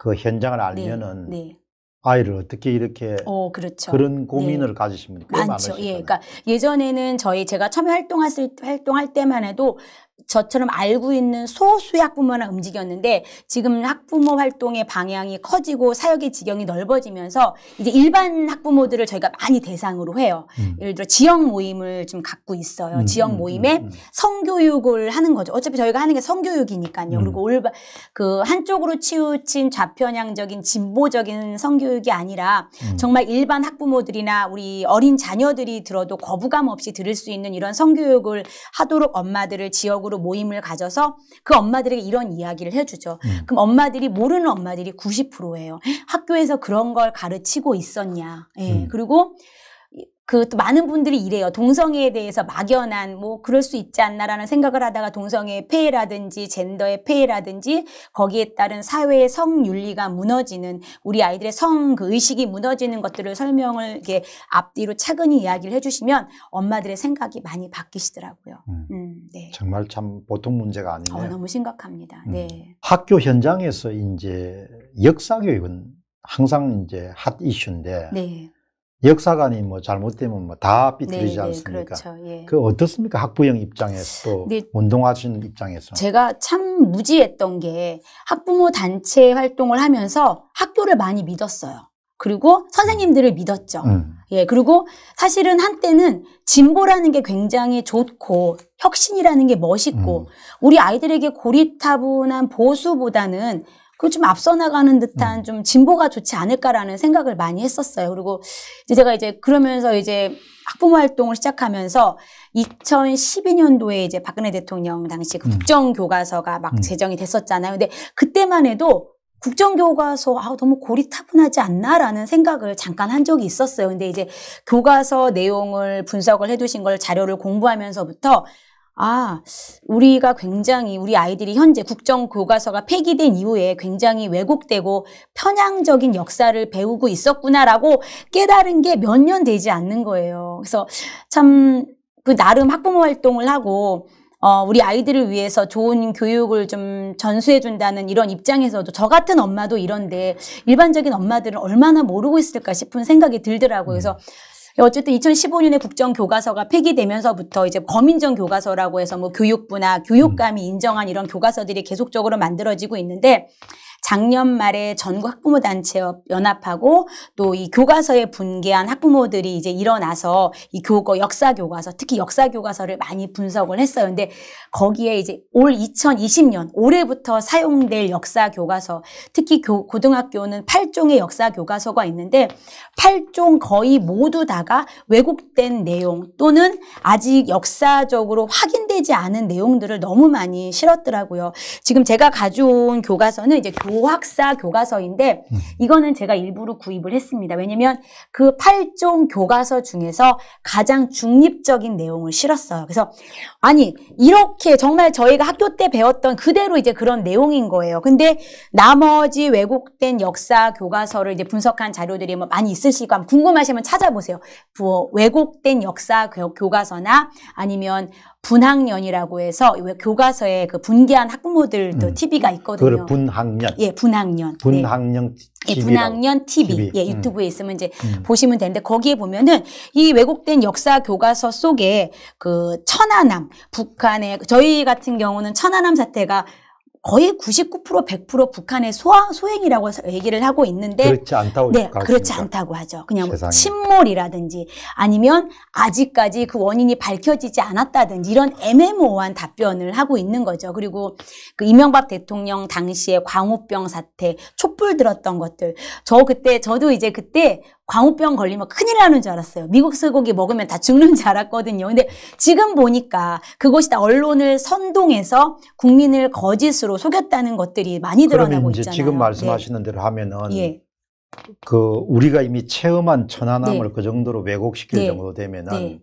S1: 그 현장을 네, 알면은 네. 아이를 어떻게 이렇게
S2: 어, 그렇죠. 그런 네. 고민을 네.
S1: 가지십니까? 많죠. 예,
S2: 그러니까 예전에는 저희 제가 참여 활동했을 활동할 때만 해도 저처럼 알고 있는 소수의 학부모만 움직였는데 지금 학부모 활동의 방향이 커지고 사역의 지경이 넓어지면서 이제 일반 학부모들을 저희가 많이 대상으로 해요. 음. 예를 들어 지역 모임을 좀 갖고 있어요. 음. 지역 음, 음, 모임에 음. 성교육을 하는 거죠. 어차피 저희가 하는 게 성교육이니까요. 그리고 올바 그 한쪽으로 치우친 좌편향적인 진보적인 성교육이 아니라 정말 일반 학부모들이나 우리 어린 자녀들이 들어도 거부감 없이 들을 수 있는 이런 성교육을 하도록 엄마들을 지역으로 전문으로 모임을 가져서 그 엄마들에게 이런 이야기를 해주죠. 음. 그럼 엄마들이 모르는 엄마들이 90%예요. 학교에서 그런 걸 가르치고 있었냐. 예. 음. 그리고 그또 많은 분들이 이래요. 동성애에 대해서 막연한 뭐 그럴 수 있지 않나라는 생각을 하다가 동성애의 폐해라든지 젠더의 폐해라든지 거기에 따른 사회의 성윤리가 무너지는 우리 아이들의 성 그 의식이 무너지는 것들을 설명을 이렇게 앞뒤로 차근히 이야기를 해주시면 엄마들의 생각이 많이 바뀌시더라고요. 음, 음
S1: 네. 정말 참 보통 문제가 아니네요. 어,
S2: 너무 심각합니다. 음.
S1: 네. 학교 현장에서 이제 역사 교육은 항상 이제 핫 이슈인데. 네. 역사관이 뭐 잘못되면 뭐다 삐뚤어지지 네, 네, 않습니까? 그렇죠. 예. 그 어떻습니까? 학부형 입장에서 네, 운동하신 입장에서
S2: 제가 참 무지했던 게 학부모 단체 활동을 하면서 학교를 많이 믿었어요. 그리고 선생님들을 믿었죠. 음. 예, 그리고 사실은 한때는 진보라는 게 굉장히 좋고 혁신이라는 게 멋있고 음. 우리 아이들에게 고리타분한 보수보다는 그좀 앞서 나가는 듯한 음. 좀 진보가 좋지 않을까라는 생각을 많이 했었어요. 그리고 이제 제가 이제 그러면서 이제 학부모 활동을 시작하면서 2012년도에 이제 박근혜 대통령 당시 그 음. 국정교과서가 막 음. 제정이 됐었잖아요. 근데 그때만 해도 국정교과서 아 너무 고리타분하지 않나라는 생각을 잠깐 한 적이 있었어요. 근데 이제 교과서 내용을 분석을 해두신 걸 자료를 공부하면서부터 아, 우리가 굉장히 우리 아이들이 현재 국정 교과서가 폐기된 이후에 굉장히 왜곡되고 편향적인 역사를 배우고 있었구나라고 깨달은 게 몇 년 되지 않는 거예요. 그래서 참 그 나름 학부모 활동을 하고 어, 우리 아이들을 위해서 좋은 교육을 좀 전수해 준다는 이런 입장에서도 저 같은 엄마도 이런데 일반적인 엄마들은 얼마나 모르고 있을까 싶은 생각이 들더라고요. 그래서 음. 어쨌든 2015년에 국정 교과서가 폐기되면서부터 이제 거민정 교과서라고 해서 뭐 교육부나 교육감이 음. 인정한 이런 교과서들이 계속적으로 만들어지고 있는데 작년 말에 전국 학부모 단체 연합하고 또 이 교과서에 분개한 학부모들이 이제 일어나서 이 교과 역사 교과서 특히 역사 교과서를 많이 분석을 했어요. 근데 거기에 이제 올 2020년 올해부터 사용될 역사 교과서 특히 교, 고등학교는 8종의 역사 교과서가 있는데 8종 거의 모두 다가 왜곡된 내용 또는 아직 역사적으로 확인되지 않은 내용들을 너무 많이 실었더라고요. 지금 제가 가져온 교과서는 이제 교 고학사 교과서인데 음. 이거는 제가 일부러 구입을 했습니다. 왜냐면 그 8종 교과서 중에서 가장 중립적인 내용을 실었어요. 그래서 아니 이렇게 정말 저희가 학교 때 배웠던 그대로 이제 그런 내용인 거예요. 근데 나머지 왜곡된 역사 교과서를 이제 분석한 자료들이 뭐 많이 있으시고 궁금하시면 찾아보세요. 뭐 왜곡된 역사 교과서나 아니면 분학년이라고 해서 왜 교과서에 그분개한 학부모들도 음. TV가 있거든요. 그
S1: 분학년. 예,
S2: 분학년. 네.
S1: 분학년 네. 예, 분학년
S2: TV. TV. 예, 음. 유튜브에 음. 있으면 이제 음. 보시면 되는데 거기에 보면은 이 왜곡된 역사 교과서 속에 그 천안함, 북한의 저희 같은 경우는 천안함 사태가 거의 99% 100% 북한의 소화 소행이라고 얘기를 하고 있는데 그렇지 않다고 네, 가십니까? 그렇지 않다고 하죠. 그냥 뭐 침몰이라든지 아니면 아직까지 그 원인이 밝혀지지 않았다든지 이런 애매모호한 답변을 하고 있는 거죠. 그리고 그 이명박 대통령 당시에 광우병 사태, 촛불 들었던 것들. 저 그때 저도 이제 그때 광우병 걸리면 큰일 나는 줄 알았어요. 미국 쇠고기 먹으면 다 죽는 줄 알았거든요. 근데 지금 보니까 그곳이다 언론을 선동해서 국민을 거짓으로 속였다는 것들이 많이 드러나고 있잖아요. 지금 말씀하시는
S1: 네. 대로 하면은 예. 그 우리가 이미 체험한 천안함을 네. 그 정도로 왜곡시킬 네. 정도 되면은 네.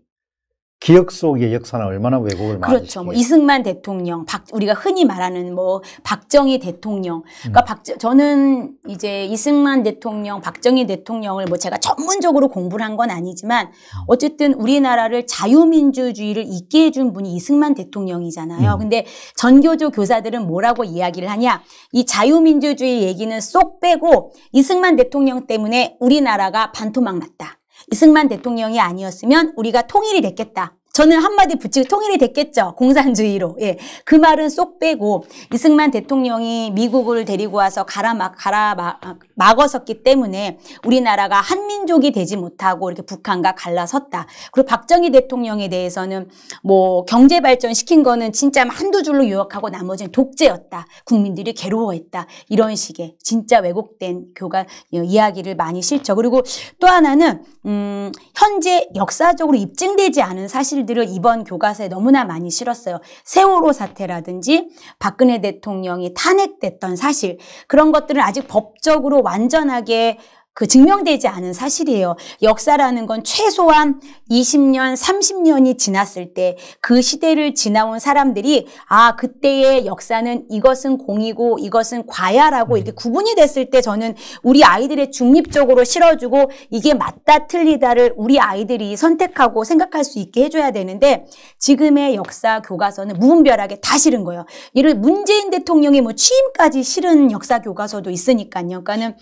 S1: 기억 속의 역사는 얼마나 왜곡을 많이 그렇죠.
S2: 뭐 이승만 대통령, 박, 우리가 흔히 말하는 뭐 박정희 대통령. 그러니까 음. 박 저는 이제 이승만 대통령, 박정희 대통령을 뭐 제가 전문적으로 공부를 한 건 아니지만 음. 어쨌든 우리나라를 자유민주주의를 있게 해준 분이 이승만 대통령이잖아요. 음. 근데 전교조 교사들은 뭐라고 이야기를 하냐? 이 자유민주주의 얘기는 쏙 빼고 이승만 대통령 때문에 우리나라가 반토막 났다. 이승만 대통령이 아니었으면 우리가 통일이 됐겠다. 저는 한마디 붙이고 통일이 됐겠죠. 공산주의로. 예. 그 말은 쏙 빼고 이승만 대통령이 미국을 데리고 와서 갈아 막, 갈아 막, 막어섰기 때문에 우리나라가 한민족이 되지 못하고 이렇게 북한과 갈라섰다. 그리고 박정희 대통령에 대해서는 뭐 경제 발전시킨 거는 진짜 한두 줄로 요약하고 나머지는 독재였다. 국민들이 괴로워했다. 이런 식의 진짜 왜곡된 교과 어, 이야기를 많이 실죠. 그리고 또 하나는, 음, 현재 역사적으로 입증되지 않은 사실 사실들을 이번 교과서에 너무나 많이 실었어요. 세월호 사태라든지 박근혜 대통령이 탄핵됐던 사실 그런 것들은 아직 법적으로 완전하게 그 증명되지 않은 사실이에요. 역사라는 건 최소한 20년, 30년이 지났을 때 그 시대를 지나온 사람들이 아, 그때의 역사는 이것은 공이고 이것은 과야라고 이렇게 네. 구분이 됐을 때 저는 우리 아이들의 중립적으로 실어주고 이게 맞다 틀리다를 우리 아이들이 선택하고 생각할 수 있게 해줘야 되는데 지금의 역사 교과서는 무분별하게 다실은 거예요. 이를 문재인 대통령이 뭐 취임까지 실은 역사 교과서도 있으니까요. 그러니까는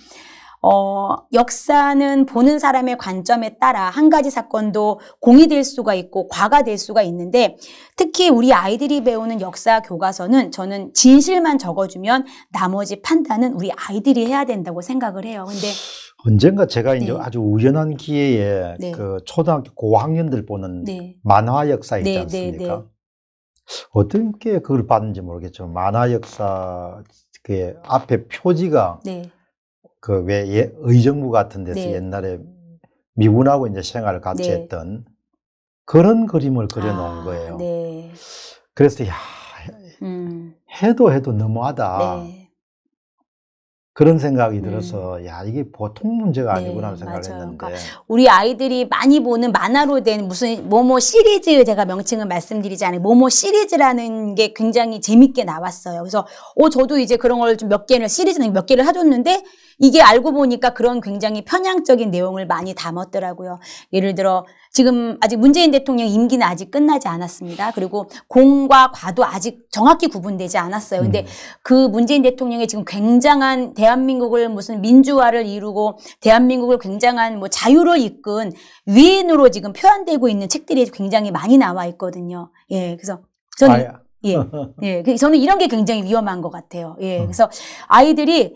S2: 어, 역사는 보는 사람의 관점에 따라 한 가지 사건도 공이 될 수가 있고 과가 될 수가 있는데 특히 우리 아이들이 배우는 역사 교과서는 저는 진실만 적어주면 나머지 판단은 우리 아이들이 해야 된다고 생각을 해요. 근데
S1: 언젠가 제가 이제 네. 아주 우연한 기회에 네. 그 초등학교 고학년들 보는 네. 만화 역사 있지 네, 네, 않습니까? 네. 어떻게 그걸 봤는지 모르겠지만 만화 역사 그 앞에 표지가 네. 그왜 예, 의정부 같은 데서 네. 옛날에 미군하고 이제 생활을 같이 네. 했던 그런 그림을 그려놓은 아, 거예요. 네. 그래서 야 음. 해도 해도 너무하다. 네. 그런 생각이 음. 들어서 음. 야 이게 보통 문제가 아니구나 라 네, 생각을 맞아요. 그러니까 했는데 그러니까
S2: 우리 아이들이 많이 보는 만화로 된 무슨 모모 시리즈 제가 명칭을 말씀드리지 않아요 모모 시리즈라는 게 굉장히 재밌게 나왔어요 그래서 어 저도 이제 그런 걸 좀 몇 개를 시리즈는 몇 개를 사줬는데 이게 알고 보니까 그런 굉장히 편향적인 내용을 많이 담았더라고요 예를 들어 지금 아직 문재인 대통령 임기는 아직 끝나지 않았습니다. 그리고 공과 과도 아직 정확히 구분되지 않았어요. 근데 음. 그 문재인 대통령의 지금 굉장한 대한민국을 무슨 민주화를 이루고 대한민국을 굉장한 뭐 자유로 이끈 위인으로 지금 표현되고 있는 책들이 굉장히 많이 나와 있거든요. 예. 그래서 저는 예. 예. 그 저는 이런 게 굉장히 위험한 것 같아요. 예. 음. 그래서 아이들이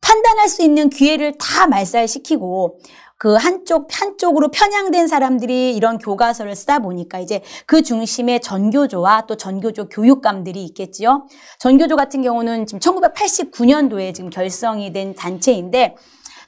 S2: 판단할 수 있는 기회를 다 말살시키고 그 한쪽 한쪽으로 편향된 사람들이 이런 교과서를 쓰다 보니까 이제 그 중심에 전교조와 또 전교조 교육감들이 있겠지요. 전교조 같은 경우는 지금 1989년도에 지금 결성이 된 단체인데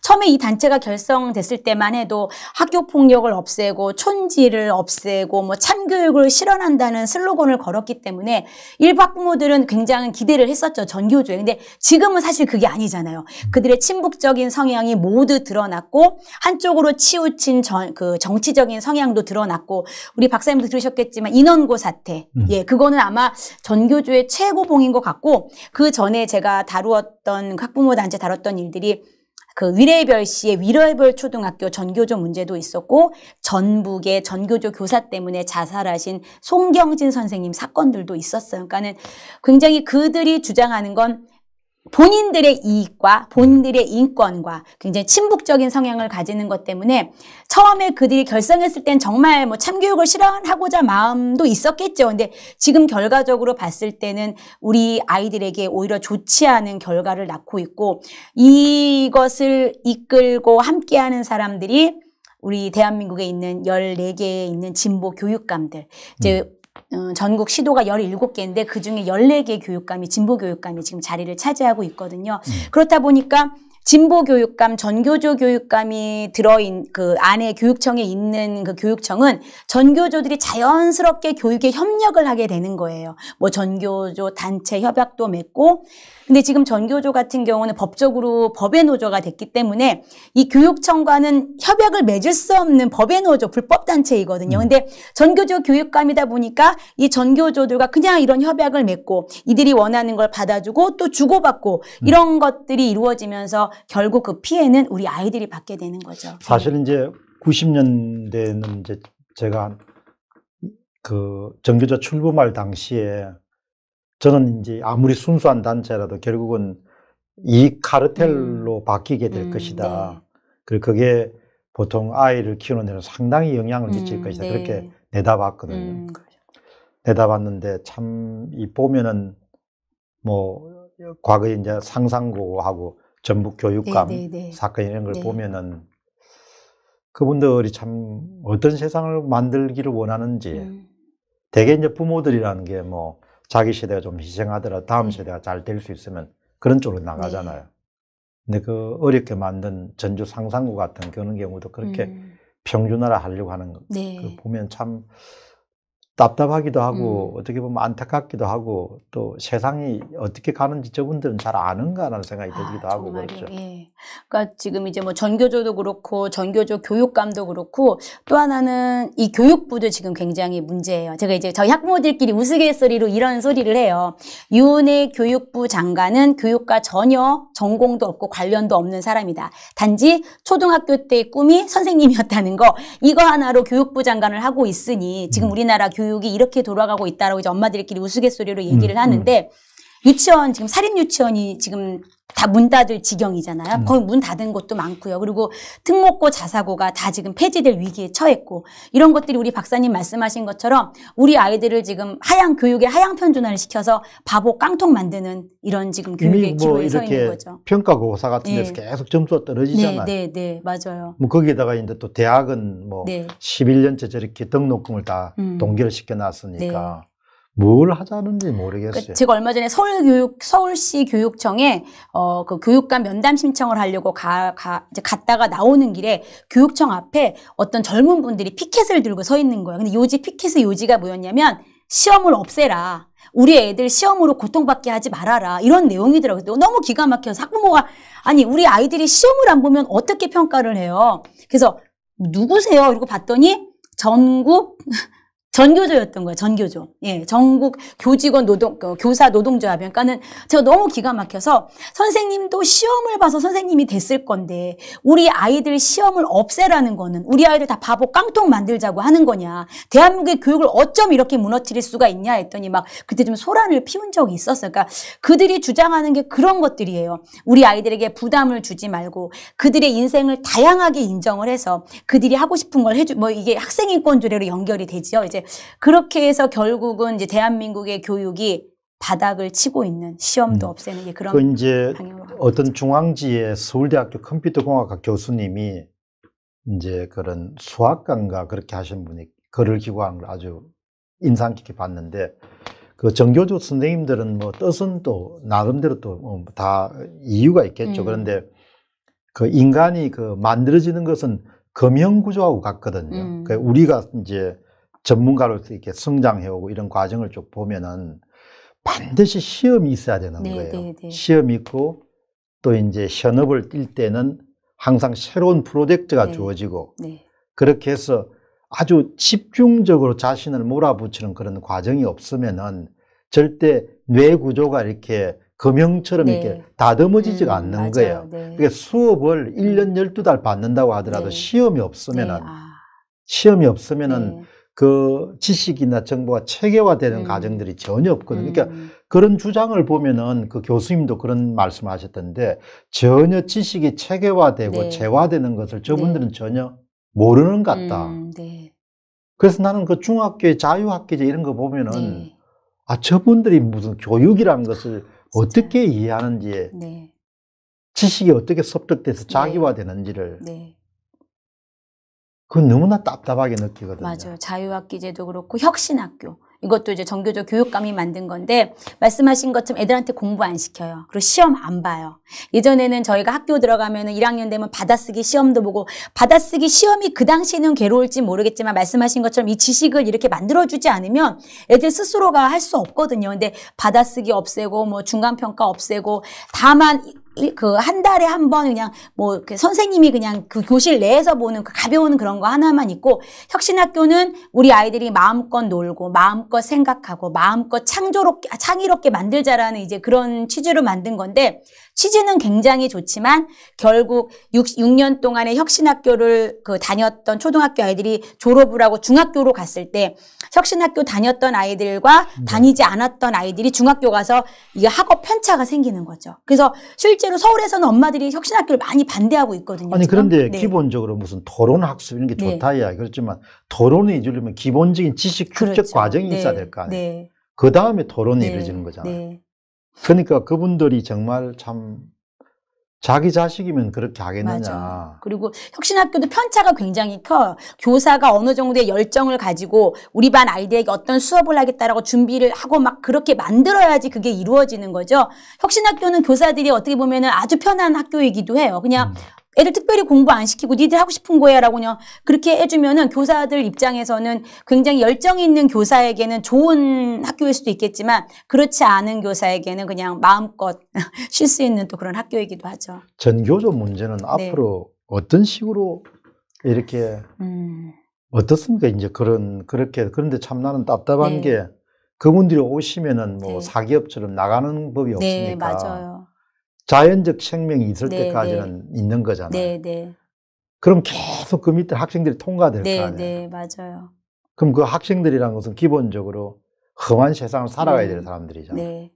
S2: 처음에 이 단체가 결성됐을 때만 해도 학교 폭력을 없애고 촌지를 없애고 뭐 참교육을 실현한다는 슬로건을 걸었기 때문에 일박부모들은 굉장한 기대를 했었죠. 전교조에. 근데 지금은 사실 그게 아니잖아요. 그들의 친북적인 성향이 모두 드러났고 한쪽으로 치우친 전, 그 정치적인 성향도 드러났고 우리 박사님도 들으셨겠지만 인원고 사태. 음. 예, 그거는 아마 전교조의 최고봉인 것 같고 그 전에 제가 다루었던 그 학부모 단체 다뤘던 일들이 그 위례별시의 위례별 초등학교 전교조 문제도 있었고 전북의 전교조 교사 때문에 자살하신 송경진 선생님 사건들도 있었어요. 그러니까는 굉장히 그들이 주장하는 건 본인들의 이익과 본인들의 인권과 굉장히 친북적인 성향을 가지는 것 때문에 처음에 그들이 결성했을 땐 정말 뭐 참교육을 실현하고자 마음도 있었겠죠. 근데 지금 결과적으로 봤을 때는 우리 아이들에게 오히려 좋지 않은 결과를 낳고 있고 이것을 이끌고 함께하는 사람들이 우리 대한민국에 있는 열네개에 있는 진보 교육감들, 이제 음. 어, 전국 시도가 17개인데 그중에 14개 교육감이 진보 교육감이 지금 자리를 차지하고 있거든요. 네. 그렇다 보니까 진보 교육감, 전교조 교육감이 들어인 그 안에 교육청에 있는 그 교육청은 전교조들이 자연스럽게 교육에 협력을 하게 되는 거예요. 뭐 전교조 단체 협약도 맺고 근데 지금 전교조 같은 경우는 법적으로 법의 노조가 됐기 때문에 이 교육청과는 협약을 맺을 수 없는 법의 노조 불법 단체이거든요. 음. 근데 전교조 교육감이다 보니까 이 전교조들과 그냥 이런 협약을 맺고 이들이 원하는 걸 받아주고 또 주고받고 음. 이런 것들이 이루어지면서 결국 그 피해는 우리 아이들이 받게 되는 거죠.
S1: 사실은 이제 90년대는 이제 제가 그 정교조 출범할 당시에 저는 이제 아무리 순수한 단체라도 결국은 이 카르텔로 음. 바뀌게 될 음, 것이다. 네. 그리고 그게 보통 아이를 키우는 데는 상당히 영향을 미칠 음, 것이다. 네. 그렇게 내다봤거든요. 음, 내다봤는데 참 이 보면은 뭐 과거에 이제 상상고하고 전북 교육감 네, 네, 네, 사건 이런 걸 네. 보면은 그분들이 참 어떤 세상을 만들기를 원하는지 음. 대개 이제 부모들이라는 게뭐 자기 시대가 좀 희생하더라 다음 시대가 음. 잘될 수 있으면 그런 쪽으로 네. 나가잖아요. 네. 근데 그 어렵게 만든 전주 상산구 같은 그런 경우도 그렇게 음. 평준화를 하려고 하는 거 네. 그 보면 참 답답하기도 하고 음. 어떻게 보면 안타깝기도 하고 또 세상이 어떻게 가는지 저분들은 잘 아는가라는 생각이 아, 들기도 아, 하고 그렇죠. 예.
S2: 그러니까 지금 이제 뭐 전교조도 그렇고 전교조 교육감도 그렇고 또 하나는 이 교육부도 지금 굉장히 문제예요. 제가 이제 저희 학부모들끼리 우스갯소리로 이런 소리를 해요. 유은혜 교육부 장관은 교육과 전혀 전공도 없고 관련도 없는 사람이다. 단지 초등학교 때 꿈이 선생님이었다는 거 이거 하나로 교육부 장관을 하고 있으니 지금 음. 우리나라 교육 교육이 이렇게 돌아가고 있다라고 이제 엄마들끼리 우스갯소리로 얘기를 음, 음. 하는데 유치원 지금 사립 유치원이 지금 다문 닫을 지경이잖아요. 음. 거의 문 닫은 곳도 많고요. 그리고 특목고 자사고가 다 지금 폐지될 위기에 처했고 이런 것들이 우리 박사님 말씀하신 것처럼 우리 아이들을 지금 하향 교육의 하향 편준화를 시켜서 바보 깡통 만드는 이런 지금 교육의 뭐 기로에 서 있는
S1: 거죠. 평가고사 같은 네. 데서 네. 계속 점수가 떨어지잖아요. 네,
S2: 네, 네, 맞아요.
S1: 뭐 거기에다가 이제 또 대학은 뭐 네. 11년째 저렇게 등록금을 다 음. 동결 시켜놨으니까 네. 뭘 하자는지 모르겠어요. 그 제가
S2: 얼마 전에 서울 교육 서울시 교육청에 어 그 교육감 면담 신청을 하려고 가, 가 이제 갔다가 나오는 길에 교육청 앞에 어떤 젊은 분들이 피켓을 들고 서 있는 거예요. 근데 요지 피켓의 요지가 뭐였냐면 시험을 없애라. 우리 애들 시험으로 고통받게 하지 말아라. 이런 내용이더라고요. 너무 기가 막혀서 학부모가 아니 우리 아이들이 시험을 안 보면 어떻게 평가를 해요. 그래서 누구세요? 이러고 봤더니 전국 전교조였던 거예요. 전교조. 예, 전국 교직원 노동 어, 교사 노동조합이니까는 그러니까 제가 너무 기가 막혀서 선생님도 시험을 봐서 선생님이 됐을 건데 우리 아이들 시험을 없애라는 거는 우리 아이들 다 바보 깡통 만들자고 하는 거냐. 대한민국의 교육을 어쩜 이렇게 무너뜨릴 수가 있냐 했더니 막 그때 좀 소란을 피운 적이 있었어요. 그러니까 그들이 주장하는 게 그런 것들이에요. 우리 아이들에게 부담을 주지 말고 그들의 인생을 다양하게 인정을 해서 그들이 하고 싶은 걸 해주 뭐 이게 학생 인권 조례로 연결이 되지요. 이제 이제 그렇게 해서 결국은 이제 대한민국의 교육이 바닥을 치고 있는 시험도 음. 없애는 게 그런 그
S1: 이제 어떤 중앙지의 서울대학교 컴퓨터공학학 교수님이 이제 그런 수학관과 그렇게 하신 분이 글을 기고한 걸 아주 인상 깊게 봤는데 그 정교조 선생님들은 뭐 뜻은 또 나름대로 또다 뭐 이유가 있겠죠. 음. 그런데 그 인간이 그 만들어지는 것은 금형 구조하고 같거든요. 음. 그 우리가 이제 전문가로서 이렇게 성장해오고 이런 과정을 쭉 보면은 반드시 시험이 있어야 되는 네, 거예요. 네, 네. 시험이 있고 또 이제 현업을 뛸 때는 항상 새로운 프로젝트가 네, 주어지고 네. 그렇게 해서 아주 집중적으로 자신을 몰아붙이는 그런 과정이 없으면은 절대 뇌 구조가 이렇게 금형처럼 네. 이렇게 다듬어지지가 음, 않는 맞아요. 거예요. 네. 그러니까 수업을 1년 12달 받는다고 하더라도 네. 시험이 네, 없으면은, 아. 시험이 없으면은 그 지식이나 정보가 체계화되는 음. 과정들이 전혀 없거든요. 그러니까 음. 그런 주장을 보면은 그 교수님도 그런 말씀을 하셨던데 전혀 지식이 체계화되고 네. 재화되는 것을 저분들은 네. 전혀 모르는 것 같다. 음, 네. 그래서 나는 그 중학교의 자유학기제 이런 거 보면은 네. 아, 저분들이 무슨 교육이라는 것을 어떻게 이해하는지 네. 지식이 어떻게 습득돼서 네. 자기화되는지를 그건 너무나 답답하게 느끼거든요.
S2: 맞아요. 자유학기 제도 그렇고 혁신학교. 이것도 이제 정교조 교육감이 만든 건데 말씀하신 것처럼 애들한테 공부 안 시켜요. 그리고 시험 안 봐요. 예전에는 저희가 학교 들어가면 1학년 되면 받아쓰기 시험도 보고 받아쓰기 시험이 그 당시에는 괴로울지 모르겠지만 말씀하신 것처럼 이 지식을 이렇게 만들어주지 않으면 애들 스스로가 할 수 없거든요. 근데 받아쓰기 없애고 뭐 중간평가 없애고 다만 그한 달에 한 번 그냥 뭐 선생님이 그냥 그 교실 내에서 보는 그 가벼운 그런 거 하나만 있고 혁신학교는 우리 아이들이 마음껏 놀고 마음껏 생각하고 마음껏 창조롭게 아, 창의롭게 만들자라는 이제 그런 취지로 만든 건데 취지는 굉장히 좋지만 결국 6, 6년 동안의 혁신학교를 그 다녔던 초등학교 아이들이 졸업을 하고 중학교로 갔을 때 혁신학교 다녔던 아이들과 네. 다니지 않았던 아이들이 중학교 가서 이게 학업 편차가 생기는 거죠. 그래서 실제로 서울에서는 엄마들이 혁신학교를 많이 반대하고 있거든요. 아니 지금. 그런데 네.
S1: 기본적으로 무슨 토론 학습 이런 게 네. 좋다 이야 그렇지만 토론이 이루려면 기본적인 지식 축적 그렇죠. 과정이 네. 있어야 될 거 아니에요. 네. 그 다음에 토론이 이루어지는 거잖아요. 그러니까 그분들이 정말 참 자기 자식이면 그렇게 하겠느냐. 맞아.
S2: 그리고 혁신학교도 편차가 굉장히 커. 교사가 어느 정도의 열정을 가지고 우리 반 아이들에게 어떤 수업을 하겠다라고 준비를 하고 막 그렇게 만들어야지 그게 이루어지는 거죠. 혁신학교는 교사들이 어떻게 보면 아주 편한 학교이기도 해요. 그냥 음. 애들 특별히 공부 안 시키고 니들 하고 싶은 거야 라고 그냥 그렇게 해주면은 교사들 입장에서는 굉장히 열정이 있는 교사에게는 좋은 학교일 수도 있겠지만 그렇지 않은 교사에게는 그냥 마음껏 쉴 수 있는 또 그런 학교이기도 하죠.
S1: 전교조 문제는 네. 앞으로 어떤 식으로 이렇게 음. 어떻습니까? 이제 그런 그렇게 그런데 참 나는 답답한 네. 게 그분들이 오시면은 뭐 네. 사기업처럼 나가는 법이 네, 없으니까. 네, 맞아요. 자연적 생명이 있을 네, 때까지는 네. 있는 거잖아요. 네, 네. 그럼 계속 그 밑에 학생들이 통과될 네, 거 아니에요.
S2: 네, 맞아요.
S1: 그럼 그 학생들이라는 것은 기본적으로 험한 세상을 살아가야 될 네. 사람들이잖아요. 네.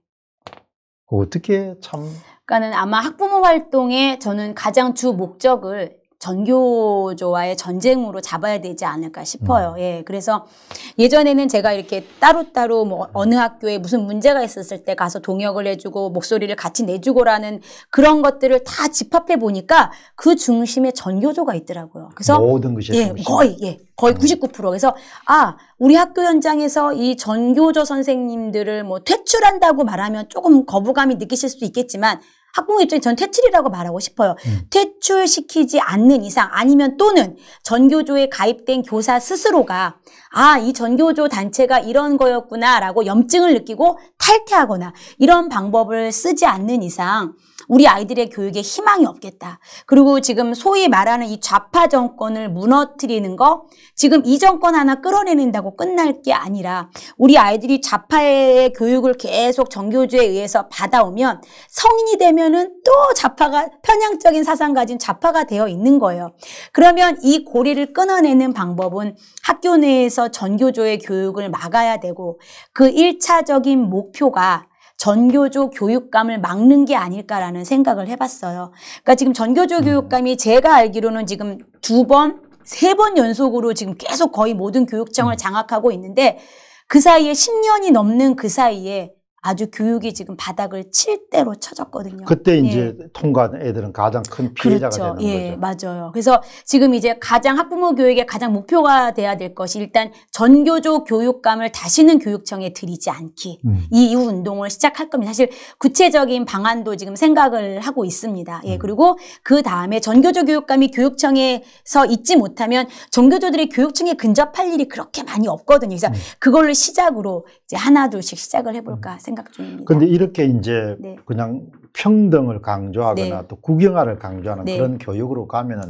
S1: 어떻게 참.
S2: 그러니까는 아마 학부모 활동에 저는 가장 주 목적을 전교조와의 전쟁으로 잡아야 되지 않을까 싶어요. 음. 예. 그래서 예전에는 제가 이렇게 따로따로 뭐 어느 학교에 무슨 문제가 있었을 때 가서 동역을 해주고 목소리를 같이 내주고라는 그런 것들을 다 집합해 보니까 그 중심에 전교조가 있더라고요. 그래서
S1: 모든 것이 예, 거의
S2: 예. 거의 99% 음. 그래서 아 우리 학교 현장에서 이 전교조 선생님들을 뭐 퇴출한다고 말하면 조금 거부감이 느끼실 수도 있겠지만 학부모 입장에 전 퇴출이라고 말하고 싶어요. 음. 퇴출시키지 않는 이상 아니면 또는 전교조에 가입된 교사 스스로가 아, 이 전교조 단체가 이런 거였구나라고 염증을 느끼고 탈퇴하거나 이런 방법을 쓰지 않는 이상 우리 아이들의 교육에 희망이 없겠다. 그리고 지금 소위 말하는 이 좌파 정권을 무너뜨리는 거 지금 이 정권 하나 끌어내린다고 끝날 게 아니라 우리 아이들이 좌파의 교육을 계속 정교주에 의해서 받아오면 성인이 되면은 또 좌파가 편향적인 사상 가진 좌파가 되어 있는 거예요. 그러면 이 고리를 끊어내는 방법은 학교 내에서 전교조의 교육을 막아야 되고 그 1차적인 목표가 전교조 교육감을 막는 게 아닐까라는 생각을 해봤어요. 그러니까 지금 전교조 음. 교육감이 제가 알기로는 지금 두 번, 세 번 연속으로 지금 계속 거의 모든 교육청을 음. 장악하고 있는데 그 사이에 10년이 넘는 그 사이에 아주 교육이 지금 바닥을 칠 대로 쳐졌거든요.
S1: 그때 예. 이제 예. 통과한 애들은 가장 큰 피해자가 그렇죠. 되는
S2: 예, 거죠. 맞아요. 그래서 지금 이제 가장 학부모 교육의 가장 목표가 돼야 될 것이 일단 전교조 교육감을 다시는 교육청에 드리지 않기 음. 이 운동을 시작할 겁니다. 사실 구체적인 방안도 지금 생각을 하고 있습니다. 예, 음. 그리고 그 다음에 전교조 교육감이 교육청에서 있지 못하면 전교조들이 교육청에 근접할 일이 그렇게 많이 없거든요. 그래서 음. 그걸로 시작으로 이제 하나 둘씩 시작을 해볼까 음. 생각 중입니다.
S1: 그런데 이렇게 이제 네. 그냥 평등을 강조하거나 네. 또 국영화를 강조하는 네. 그런 교육으로 가면은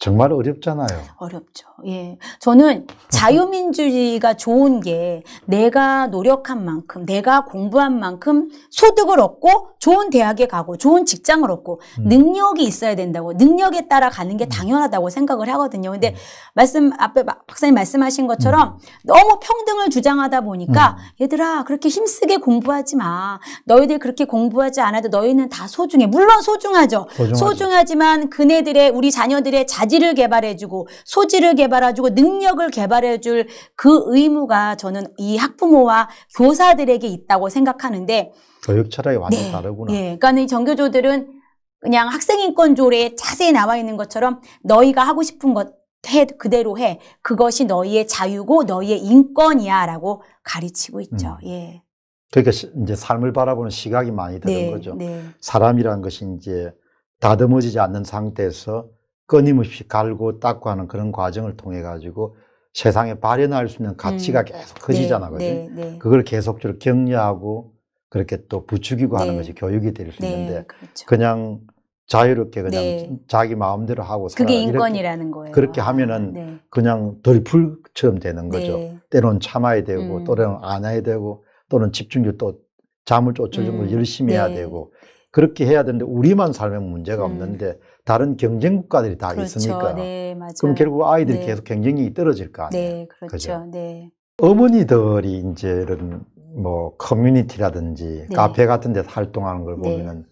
S1: 정말 어렵잖아요.
S2: 어렵죠. 예. 저는 자유민주주의가 좋은 게 내가 노력한 만큼, 내가 공부한 만큼 소득을 얻고 좋은 대학에 가고 좋은 직장을 얻고 음. 능력이 있어야 된다고 능력에 따라 가는 게 음. 당연하다고 생각을 하거든요. 근데 음. 말씀 앞에 박사님 말씀하신 것처럼 음. 너무 평등을 주장하다 보니까 음. 얘들아 그렇게 힘쓰게 공부하지 마. 너희들 그렇게 공부하지 않아도 너희는 다 소중해. 물론 소중하죠. 소중하죠. 소중하지만 그네들의 우리 자녀들의 자 자질을 개발해주고 소질을 개발해주고 능력을 개발해줄 그 의무가 저는 이 학부모와 교사들에게 있다고 생각하는데
S1: 교육 철학이 완전 네. 다르구나. 예,
S2: 그러니까 이 정교조들은 그냥 학생 인권 조례에 자세히 나와 있는 것처럼 너희가 하고 싶은 것 해, 그대로 해. 그것이 너희의 자유고 너희의 인권이야라고 가르치고 있죠. 음. 예.
S1: 그러니까 이제 삶을 바라보는 시각이 많이 드는 네, 거죠. 네. 사람이라는 것이 이제 다듬어지지 않는 상태에서 끊임없이 갈고 닦고 하는 그런 과정을 통해 가지고 세상에 발현할 수 있는 가치가 음. 계속 커지잖아, 네, 그죠? 네, 네. 그걸 계속적으로 격려하고 그렇게 또 부추기고 하는 네. 것이 교육이 될 수 있는데 네, 그렇죠. 그냥 자유롭게 그냥 네. 자기 마음대로 하고 살아. 그게 인권이라는 거예요. 그렇게 하면은 아, 그냥 덜풀처럼 되는 거죠. 때론 참아야 되고 음. 또는 안아야 되고 또는 집중력 또 잠을 쫓을 정도로 음. 열심히 해야 되고 그렇게 해야 되는데 우리만 살면 문제가 음. 없는데 다른 경쟁 국가들이 다 그렇죠. 있으니까. 네, 그럼 결국 아이들이 네. 계속 경쟁력이 떨어질 거 아니에요. 네, 그렇죠.
S2: 그죠? 네.
S1: 어머니들이 이제 이런 뭐 커뮤니티라든지 네. 카페 같은 데서 활동하는 걸 네. 보면은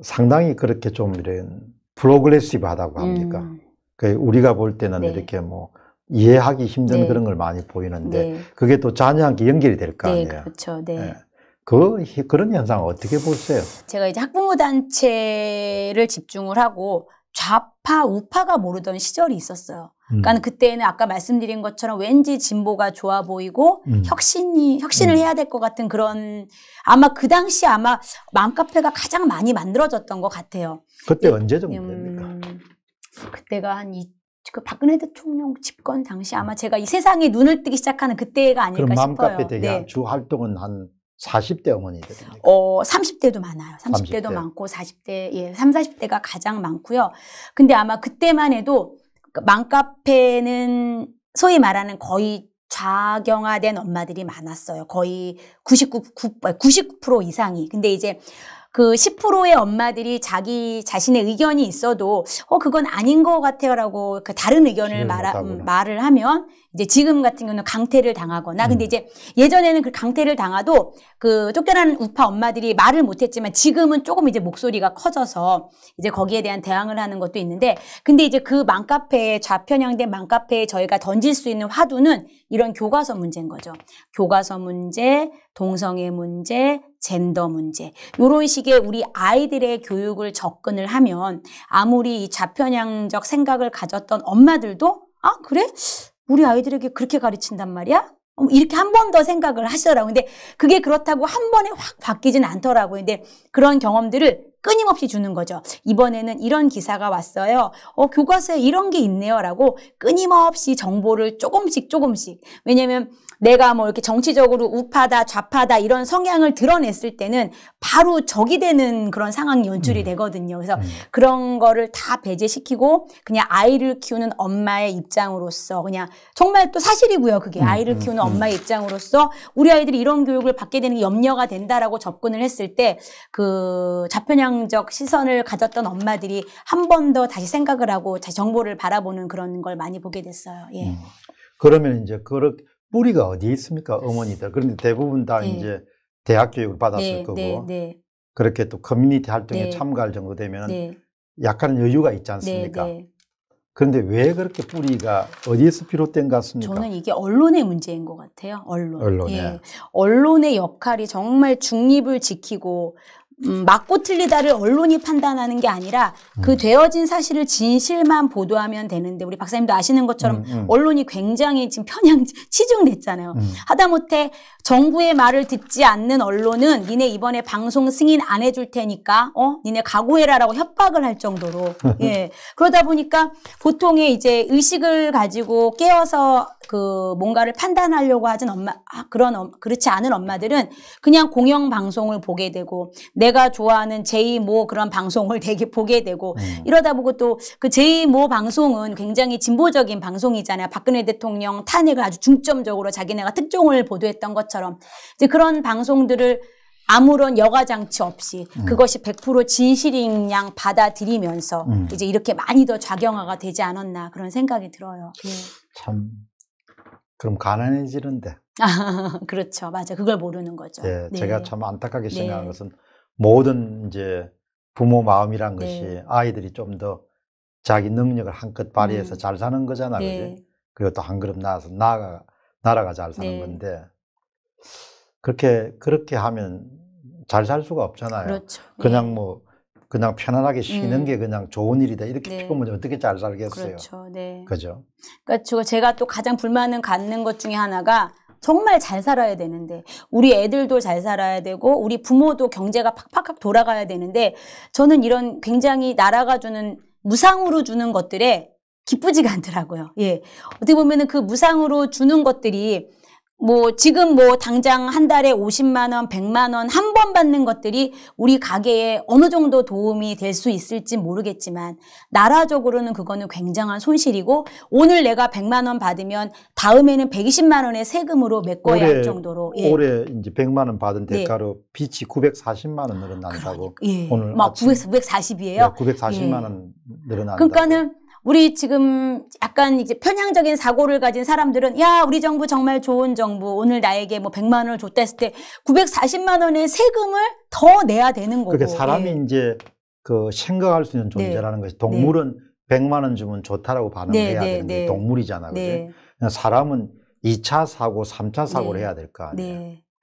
S1: 상당히 그렇게 좀 이런 프로그레시브하다고 합니까? 음. 그 우리가 볼 때는 네. 이렇게 뭐 이해하기 힘든 네. 그런 걸 많이 보이는데 그게 또 자녀한테 연결이 될 거 아니에요. 그렇죠. 네. 예. 그, 그런 현상 어떻게 보세요?
S2: 제가 이제 학부모 단체를 집중을 하고 좌파, 우파가 모르던 시절이 있었어요. 그러니까 음. 그때는 아까 말씀드린 것처럼 왠지 진보가 좋아 보이고 음. 혁신이 혁신을 음. 해야 될 것 같은 그런 아마 그 당시 아마 맘카페가 가장 많이 만들어졌던 것 같아요.
S1: 그때 예, 언제 정도 음,
S2: 됩니까? 그때가 한 이, 그 박근혜 대통령 집권 당시 아마 음. 제가 이 세상에 눈을 뜨기 시작하는 그때가 아닐까 그럼 싶어요. 맘카페 되게 네.
S1: 주 활동은 한 40대 어머니들입 어,
S2: 30대도 많아요. 30대도 30대. 많고 40대, 예, 3, 40대가 가장 많고요. 근데 아마 그때만 해도 맘카페는 그 소위 말하는 거의 좌경화된 엄마들이 많았어요. 거의 99, 99% 이상이. 근데 이제 그 10%의 엄마들이 자기 자신의 의견이 있어도 어 그건 아닌 것 같아요라고 그 다른 의견을 말 음, 말을 하면 이제 지금 같은 경우는 강퇴를 당하거나 근데 음. 이제 예전에는 그 강퇴를 당하도 그쫓겨난 우파 엄마들이 말을 못했지만 지금은 조금 이제 목소리가 커져서 이제 거기에 대한 대항을 하는 것도 있는데 근데 이제 그 맘카페에 좌편향된 맘카페에 저희가 던질 수 있는 화두는 이런 교과서 문제인 거죠. 교과서 문제, 동성애 문제, 젠더 문제 이런 식의 우리 아이들의 교육을 접근을 하면 아무리 좌편향적 생각을 가졌던 엄마들도 아 그래 우리 아이들에게 그렇게 가르친단 말이야? 어, 이렇게 한 번 더 생각을 하시더라고요. 근데 그게 그렇다고 한 번에 확 바뀌진 않더라고요. 근데 그런 경험들을 끊임없이 주는 거죠. 이번에는 이런 기사가 왔어요. 어, 교과서에 이런 게 있네요. 라고 끊임없이 정보를 조금씩 조금씩. 왜냐면 내가 뭐 이렇게 정치적으로 우파다 좌파다 이런 성향을 드러냈을 때는 바로 적이 되는 그런 상황 연출이 음. 되거든요. 그래서 음. 그런 거를 다 배제시키고 그냥 아이를 키우는 엄마의 입장으로서 그냥 정말 또 사실이고요. 그게 음, 아이를 음, 키우는 엄마의 입장으로서 우리 아이들이 이런 교육을 받게 되는 게 염려가 된다라고 접근을 했을 때 그 자편향적 시선을 가졌던 엄마들이 한 번 더 다시 생각을 하고 정보를 바라보는 그런 걸 많이 보게 됐어요. 예.
S1: 음. 그러면 이제 그렇게 뿌리가 어디에 있습니까? 어머니들. 그런데 대부분 다 네. 이제 대학 교육을 받았을 네, 거고 네, 네. 그렇게 또 커뮤니티 활동에 참가할 정도 되면 약간 여유가 있지 않습니까? 그런데 왜 그렇게 뿌리가 어디에서 비롯된 것 같습니까?
S2: 저는 이게 언론의 문제인 것 같아요. 언론. 언론의. 예. 언론의 역할이 정말 중립을 지키고 음, 맞고 틀리다를 언론이 판단하는 게 아니라 그 음. 되어진 사실을 진실만 보도하면 되는데 우리 박사님도 아시는 것처럼 음, 음. 언론이 굉장히 지금 편향 치중 됐잖아요 음. 하다못해 정부의 말을 듣지 않는 언론은 니네 이번에 방송 승인 안 해줄 테니까 어 니네 각오해라라고 협박을 할 정도로 예 그러다 보니까 보통의 이제 의식을 가지고 깨어서 그 뭔가를 판단하려고 하진 엄마 아, 그런 그렇지 않은 엄마들은 그냥 공영 방송을 보게 되고 내 제가 좋아하는 제2모 그런 방송을 되게 보게 되고 음. 이러다 보고 또 그 제2모 방송은 굉장히 진보적인 방송이잖아요. 박근혜 대통령 탄핵을 아주 중점적으로 자기네가 특종을 보도했던 것처럼 이제 그런 방송들을 아무런 여과 장치 없이 음. 그것이 100% 진실인 양 받아들이면서 음. 이제 이렇게 많이 더좌경화가 되지 않았나 그런 생각이 들어요. 예.
S1: 참 그럼 가난해지는데.
S2: 아, 그렇죠, 맞아. 그걸 모르는 거죠. 예, 네. 제가
S1: 참 안타깝게 생각하는 네. 것은 모든 이제 부모 마음이란 네. 것이 네. 아이들이 좀 더 자기 능력을 한껏 발휘해서 음. 잘 사는 거잖아, 네. 그지? 그리고 또한 걸음 나아서 나가 나라가 잘 사는 네. 건데 그렇게 그렇게 하면 잘 살 수가 없잖아요. 그렇죠. 예. 그냥 뭐 그냥 편안하게 쉬는 음. 게 그냥 좋은 일이다 이렇게 네. 피고면 어떻게 잘 살겠어요? 그렇죠. 네. 그죠.
S2: 그니까 제가 또 가장 불만은 갖는 것 중에 하나가 정말 잘 살아야 되는데 우리 애들도 잘 살아야 되고 우리 부모도 경제가 팍팍팍 돌아가야 되는데 저는 이런 굉장히 나라가 주는 무상으로 주는 것들에 기쁘지가 않더라고요. 예. 어떻게 보면은 그 무상으로 주는 것들이 뭐 지금 뭐 당장 한 달에 50만 원, 100만 원 한 번 받는 것들이 우리 가게에 어느 정도 도움이 될 수 있을지 모르겠지만 나라적으로는 그거는 굉장한 손실이고 오늘 내가 100만 원 받으면 다음에는 120만 원의 세금으로 메꿔야 올해, 할 정도로 예. 올해
S1: 이제 100만 원 받은 네. 대가로 예. 빚이 940만 원 늘어난다고 그러니까, 예. 오늘 막
S2: 940이에요. 네, 940만 예.
S1: 원 늘어난다. 그러니까는
S2: 우리 지금 약간 이제 편향적인 사고를 가진 사람들은 야 우리 정부 정말 좋은 정부 오늘 나에게 뭐 100만 원을 줬다 했을 때 940만 원의 세금을 더 내야 되는 거고 그게 사람이
S1: 네. 이제 그 생각할 수 있는 네. 존재라는 네. 것이 동물은 네. 100만 원 주면 좋다라고 반응해야 네, 네, 되는 게 동물이잖아 그 사람은 2차 사고 3차 사고를 해야 될 거 아니에요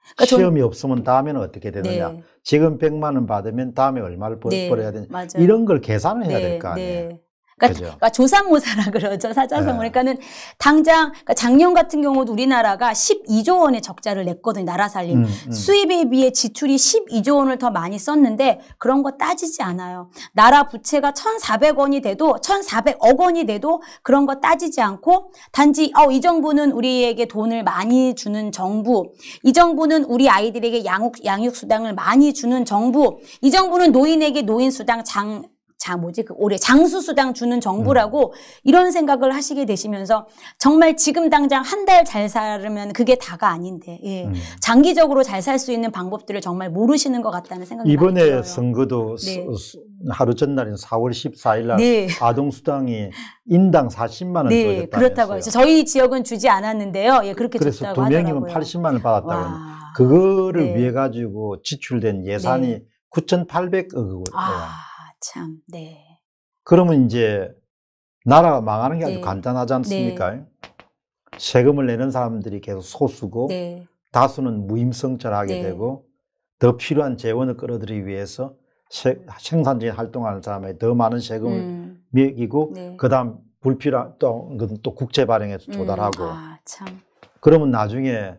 S1: 그러니까 시험이 전... 없으면 다음에는 어떻게 되느냐 지금 100만 원 받으면 다음에 얼마를 벌, 어야 되냐 이런 걸 계산을 해야 될 거 아니에요 그러니까, 그러니까
S2: 조삼모사라 그러죠. 사자성어. 네. 그러니까는 당장 그러니까 작년 같은 경우도 우리나라가 12조 원의 적자를 냈거든요. 나라 살림. 음, 음. 수입에 비해 지출이 12조 원을 더 많이 썼는데 그런 거 따지지 않아요. 나라 부채가 1,400원이 돼도 1,400억 원이 돼도 그런 거 따지지 않고 단지 어, 이 정부는 우리에게 돈을 많이 주는 정부. 이 정부는 우리 아이들에게 양육 양육 수당을 많이 주는 정부. 이 정부는 노인에게 노인 수당 장자 뭐지 그 올해 장수수당 주는 정부라고 음. 이런 생각을 하시게 되시면서 정말 지금 당장 한 달 잘 살면 그게 다가 아닌데 예. 음. 장기적으로 잘 살 수 있는 방법들을 정말 모르시는 것 같다는 생각이 이번에
S1: 들어요. 선거도 네. 수, 하루 전날인 4월 14일 날 네. 아동수당이 인당 40만 원 네, 줬다고 그렇다고 했어요.
S2: 저희 지역은 주지 않았는데요. 예, 그렇게 그래서 줬다고 두 명이면 하더라고요.
S1: 80만 원 받았다고 와. 그거를 네. 위해 가지고 지출된 예산이 네. 9,800억 원이에
S2: 아. 참, 네.
S1: 그러면 이제 나라가 망하는 게 아주 네. 간단하지 않습니까? 네. 세금을 내는 사람들이 계속 소수고 네. 다수는 무임성찰하게 네. 되고 더 필요한 재원을 끌어들이기 위해서 세, 생산적인 활동하는 사람에 더 많은 세금을 음. 매기고 네. 그다음 불필요한 또, 또 국채 발행해서 음. 조달하고 음. 아, 그러면 나중에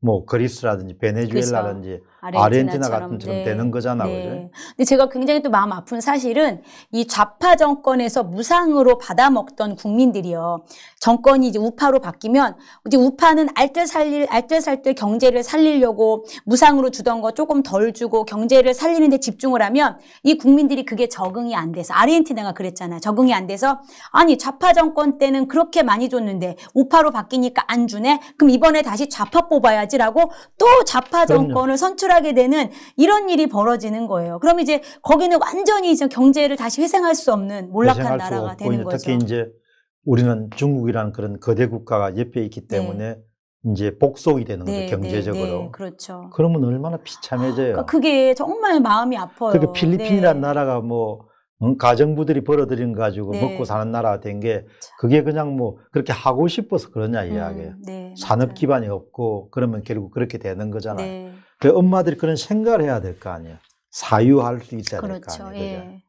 S1: 뭐 그리스라든지 베네수엘라든지 아르헨티나 같은 처 네. 되는 거잖아, 네. 그죠?
S2: 근데 제가 굉장히 또 마음 아픈 사실은 이 좌파 정권에서 무상으로 받아먹던 국민들이요. 정권이 이제 우파로 바뀌면 이제 우파는 알뜰 살릴 알뜰 살뜰 경제를 살리려고 무상으로 주던 거 조금 덜 주고 경제를 살리는데 집중을 하면 이 국민들이 그게 적응이 안 돼서 아르헨티나가 그랬잖아요. 적응이 안 돼서 아니 좌파 정권 때는 그렇게 많이 줬는데 우파로 바뀌니까 안 주네. 그럼 이번에 다시 좌파 뽑아야지라고 또 좌파 정권을 선출 좌절하게 되는 이런 일이 벌어지는 거예요. 그럼 이제 거기는 완전히 이제 경제를 다시 회생할 수 없는 몰락한 나라가 되는 거죠. 특히
S1: 이제 우리는 중국이라는 그런 거대 국가가 옆에 있기 네. 때문에 네. 이제 복속이 되는 네, 거죠 경제적으로. 네, 네, 네. 그렇죠. 그러면 얼마나 비참해져요. 아,
S2: 그게 정말 마음이 아파요. 그러니까 필리핀이라는
S1: 네. 나라가 뭐 응? 가정부들이 벌어들인 가지고 먹고 사는 나라가 된 게 그게 그냥 뭐 그렇게 하고 싶어서 그러냐 음, 이야기예요. 음, 산업 기반이 없고 그러면 결국 그렇게 되는 거잖아요. 그 엄마들이 그런 생각을 해야 될 거 아니에요. 사유할 수 있어야 그렇죠.
S2: 될거 아니에요. 그렇죠. 예.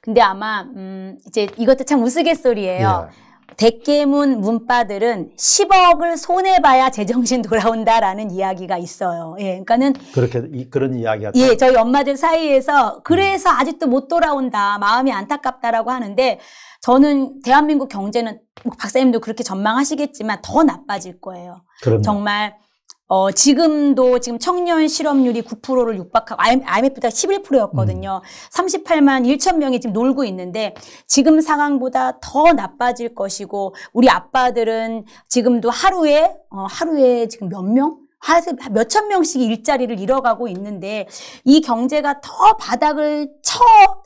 S2: 근데 아마 음 이제 이것도 참 우스갯소리예요. 예. 대깨문 문파들은 10억을 손해 봐야 제정신 돌아온다라는 이야기가 있어요. 예, 그러니까는
S1: 그렇게 이, 그런 이야기가 예,
S2: 저희 엄마들 사이에서 그래서 음. 아직도 못 돌아온다, 마음이 안타깝다라고 하는데 저는 대한민국 경제는 뭐 박사님도 그렇게 전망하시겠지만 더 나빠질 거예요. 그럼요. 정말 어, 지금도 지금 청년 실업률이 9%를 육박하고 i m f 보 11%였거든요. 음. 38만 1천 명이 지금 놀고 있는데 지금 상황보다 더 나빠질 것이고 우리 아빠들은 지금도 하루에 어, 하루에 지금 몇 명? 몇천 명씩 일자리를 잃어가고 있는데 이 경제가 더 바닥을 쳐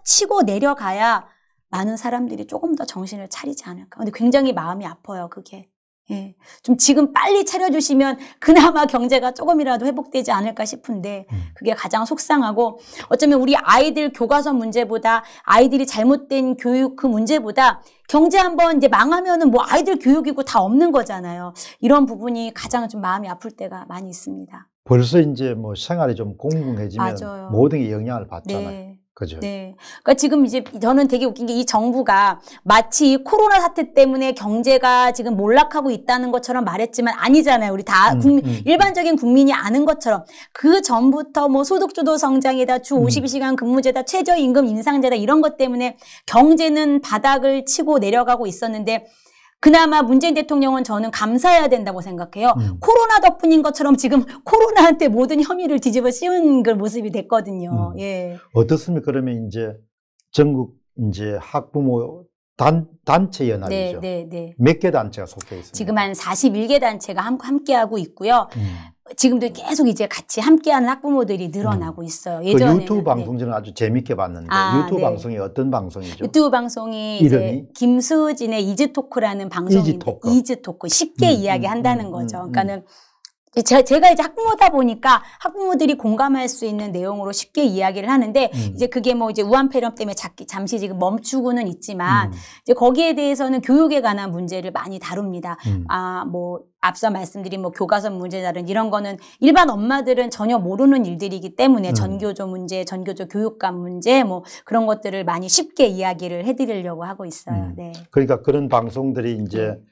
S2: 치고 내려가야 많은 사람들이 조금 더 정신을 차리지 않을까. 근데 굉장히 마음이 아파요, 그게. 예, 좀 지금 빨리 차려주시면 그나마 경제가 조금이라도 회복되지 않을까 싶은데 음. 그게 가장 속상하고 어쩌면 우리 아이들 교과서 문제보다 아이들이 잘못된 교육 그 문제보다 경제 한번 이제 망하면은 뭐 아이들 교육이고 다 없는 거잖아요. 이런 부분이 가장 좀 마음이 아플 때가 많이 있습니다.
S1: 벌써 이제 뭐 생활이 좀 공공해지면 모든 게 영향을 받잖아요. 네. 그죠. 네.
S2: 그러니까 지금 이제 저는 되게 웃긴 게 이 정부가 마치 코로나 사태 때문에 경제가 지금 몰락하고 있다는 것처럼 말했지만 아니잖아요. 우리 다 음, 국민, 음. 음. 일반적인 국민이 아는 것처럼 그 전부터 뭐 소득주도 성장이다, 주 52시간 음. 근무제다, 최저임금 인상제다 이런 것 때문에 경제는 바닥을 치고 내려가고 있었는데 그나마 문재인 대통령은 저는 감사해야 된다고 생각해요. 음. 코로나 덕분인 것처럼 지금 코로나한테 모든 혐의를 뒤집어 씌운 그 모습이 됐거든요. 음. 예.
S1: 어떻습니까? 그러면 이제 전국 이제 학부모 단, 단체 연합이죠. 네, 네, 네. 몇개 단체가 속해 있습니다.
S2: 지금 한 41개 단체가 함, 함께하고 있고요. 음. 지금도 계속 이제 같이 함께하는 학부모들이 음. 늘어나고 있어요. 예전에 그
S1: 유튜브 네. 방송 저는 아주 재밌게 봤는데 아, 유튜브 네. 방송이 어떤 방송이죠?
S2: 유튜브 방송이 이름이? 이제 김수진의 이즈 토크라는 방송인데 이즈 토크, 이즈 토크 쉽게 음, 음, 이야기한다는 음, 거죠. 음, 그러니까는 제, 제가 이제 학부모다 보니까 학부모들이 공감할 수 있는 내용으로 쉽게 이야기를 하는데 음. 이제 그게 뭐 이제 우한폐렴 때문에 잠시 지금 멈추고는 있지만 음. 이제 거기에 대해서는 교육에 관한 문제를 많이 다룹니다. 음. 아뭐 앞서 말씀드린 뭐 교과서 문제다른 이런 거는 일반 엄마들은 전혀 모르는 일들이기 때문에 음. 전교조 문제, 전교조 교육감 문제 뭐 그런 것들을 많이 쉽게 이야기를 해드리려고 하고 있어요. 음. 네.
S1: 그러니까 그런 방송들이 이제 네.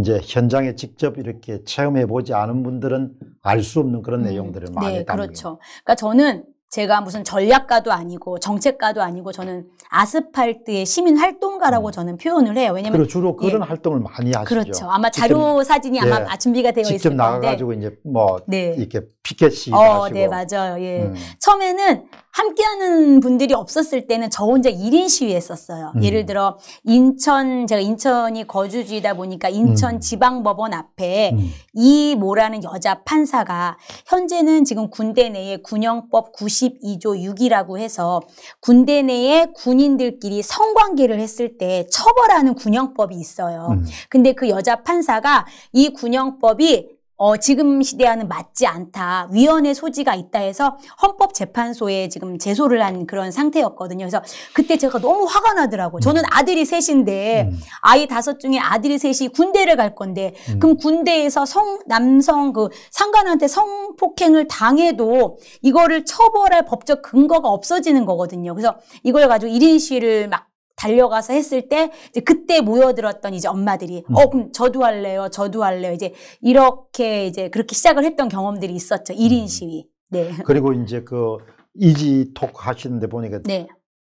S1: 이제 현장에 직접 이렇게 체험해 보지 않은 분들은 알 수 없는 그런 음. 내용들을 네, 많이 네, 담는
S2: 그렇죠. 그러니까 저는 제가 무슨 전략가도 아니고 정책가도 아니고 저는 아스팔트의 시민 활동가라고 음. 저는 표현을 해요. 왜냐면 그래,
S1: 주로 그런 예. 활동을 많이 하시죠. 그렇죠. 아마 자료
S2: 직접, 사진이 아마 예. 준비가 되어 있을 건데 직접 나가가지고
S1: 이제 뭐 네. 이렇게 피켓이 어, 네, 하시고. 네
S2: 맞아요. 예. 음. 처음에는 함께하는 분들이 없었을 때는 저 혼자 1인 시위했었어요. 음. 예를 들어 인천 제가 인천이 거주지이다 보니까 인천 음. 지방법원 앞에 음. 이모라는 여자 판사가 현재는 지금 군대 내에 군영법 92조 6이라고 해서 군대 내에 군인들끼리 성관계를 했을 때 처벌하는 군영법이 있어요. 음. 근데 그 여자 판사가 이 군영법이 어, 지금 시대와는 맞지 않다. 위헌의 소지가 있다 해서 헌법재판소에 지금 제소를 한 그런 상태였거든요. 그래서 그때 제가 너무 화가 나더라고요. 저는 음. 아들이 셋인데 음. 아이 다섯 중에 아들이 셋이 군대를 갈 건데 음. 그럼 군대에서 성 남성 그 상관한테 성폭행을 당해도 이거를 처벌할 법적 근거가 없어지는 거거든요. 그래서 이걸 가지고 일인 시위를 막 달려가서 했을 때 이제 그때 모여들었던 이제 엄마들이 음. 어 그럼 저도 할래요. 저도 할래요. 이제 이렇게 이제 그렇게 시작을 했던 경험들이 있었죠. 1인 음. 시위.
S1: 네. 그리고 이제 그 이지 톡 하시는데 보니까 네.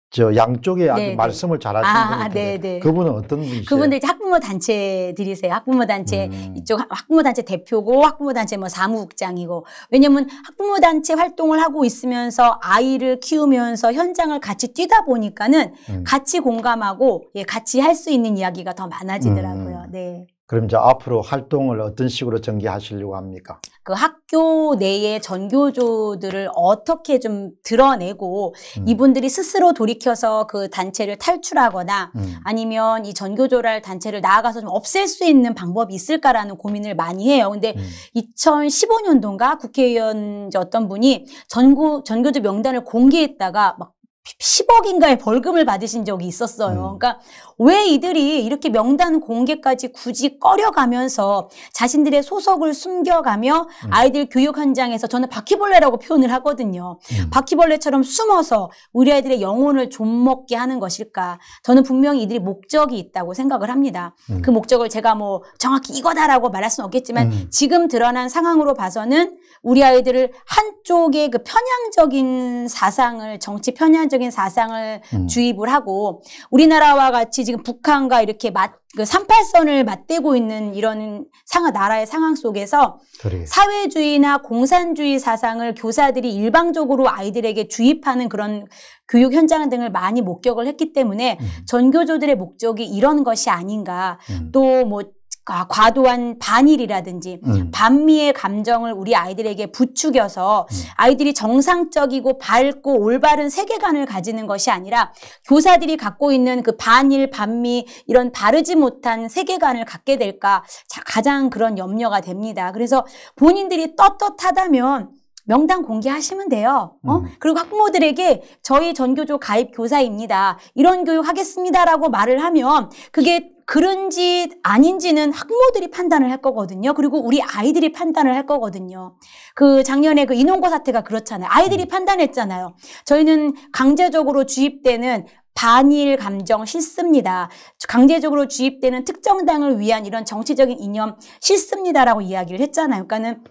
S1: 저 양쪽에 아주 네네. 말씀을 잘 하시는 데 아, 아 그분은 어떤 분이세요? 그분들
S2: 학부모 단체들이세요. 학부모 단체 음. 이쪽 학부모 단체 대표고 학부모 단체 뭐 사무국장이고 왜냐면 학부모 단체 활동을 하고 있으면서 아이를 키우면서 현장을 같이 뛰다 보니까는 음. 같이 공감하고 예, 같이 할 수 있는 이야기가 더 많아지더라고요. 음. 네.
S1: 그럼 이제 앞으로 활동을 어떤 식으로 전개하시려고 합니까?
S2: 그 학교 내에 전교조들을 어떻게 좀 드러내고 음. 이분들이 스스로 돌이켜서 그 단체를 탈출하거나 음. 아니면 이 전교조랄 단체를 나아가서 좀 없앨 수 있는 방법이 있을까라는 고민을 많이 해요. 근데 음. 2015년도인가 국회의원 어떤 분이 전교 전교조 명단을 공개했다가 막 10억인가의 벌금을 받으신 적이 있었어요. 음. 그러니까 왜 이들이 이렇게 명단 공개까지 굳이 꺼려가면서 자신들의 소속을 숨겨가며 음. 아이들 교육 현장에서 저는 바퀴벌레라고 표현을 하거든요. 음. 바퀴벌레처럼 숨어서 우리 아이들의 영혼을 좀먹게 하는 것일까? 저는 분명히 이들이 목적이 있다고 생각을 합니다. 음. 그 목적을 제가 뭐 정확히 이거다라고 말할 수는 없겠지만 음. 지금 드러난 상황으로 봐서는 우리 아이들을 한쪽의 그 편향적인 사상을 정치 편향적 전략적인 사상을 음. 주입을 하고 우리나라와 같이 지금 북한과 이렇게 맞, 그 38선을 맞대고 있는 이런 상하 나라의 상황 속에서 그래 사회주의나 공산주의 사상을 교사들이 일방적으로 아이들에게 주입하는 그런 교육 현장 등을 많이 목격을 했기 때문에 음. 전교조들의 목적이 이런 것이 아닌가 음. 또뭐 아, 과도한 반일이라든지 음. 반미의 감정을 우리 아이들에게 부추겨서 음. 아이들이 정상적이고 밝고 올바른 세계관을 가지는 것이 아니라 교사들이 갖고 있는 그 반일 반미 이런 바르지 못한 세계관을 갖게 될까 가장 그런 염려가 됩니다. 그래서 본인들이 떳떳하다면 명단 공개하시면 돼요. 어? 음. 그리고 학부모들에게 저희 전교조 가입 교사입니다. 이런 교육 하겠습니다라고 말을 하면 그게 그런지 아닌지는 학모들이 판단을 할 거거든요. 그리고 우리 아이들이 판단을 할 거거든요. 그 작년에 그 인원고 사태가 그렇잖아요. 아이들이 음. 판단했잖아요. 저희는 강제적으로 주입되는 반일 감정 싫습니다. 강제적으로 주입되는 특정 당을 위한 이런 정치적인 이념 싫습니다라고 이야기를 했잖아요. 그러니까는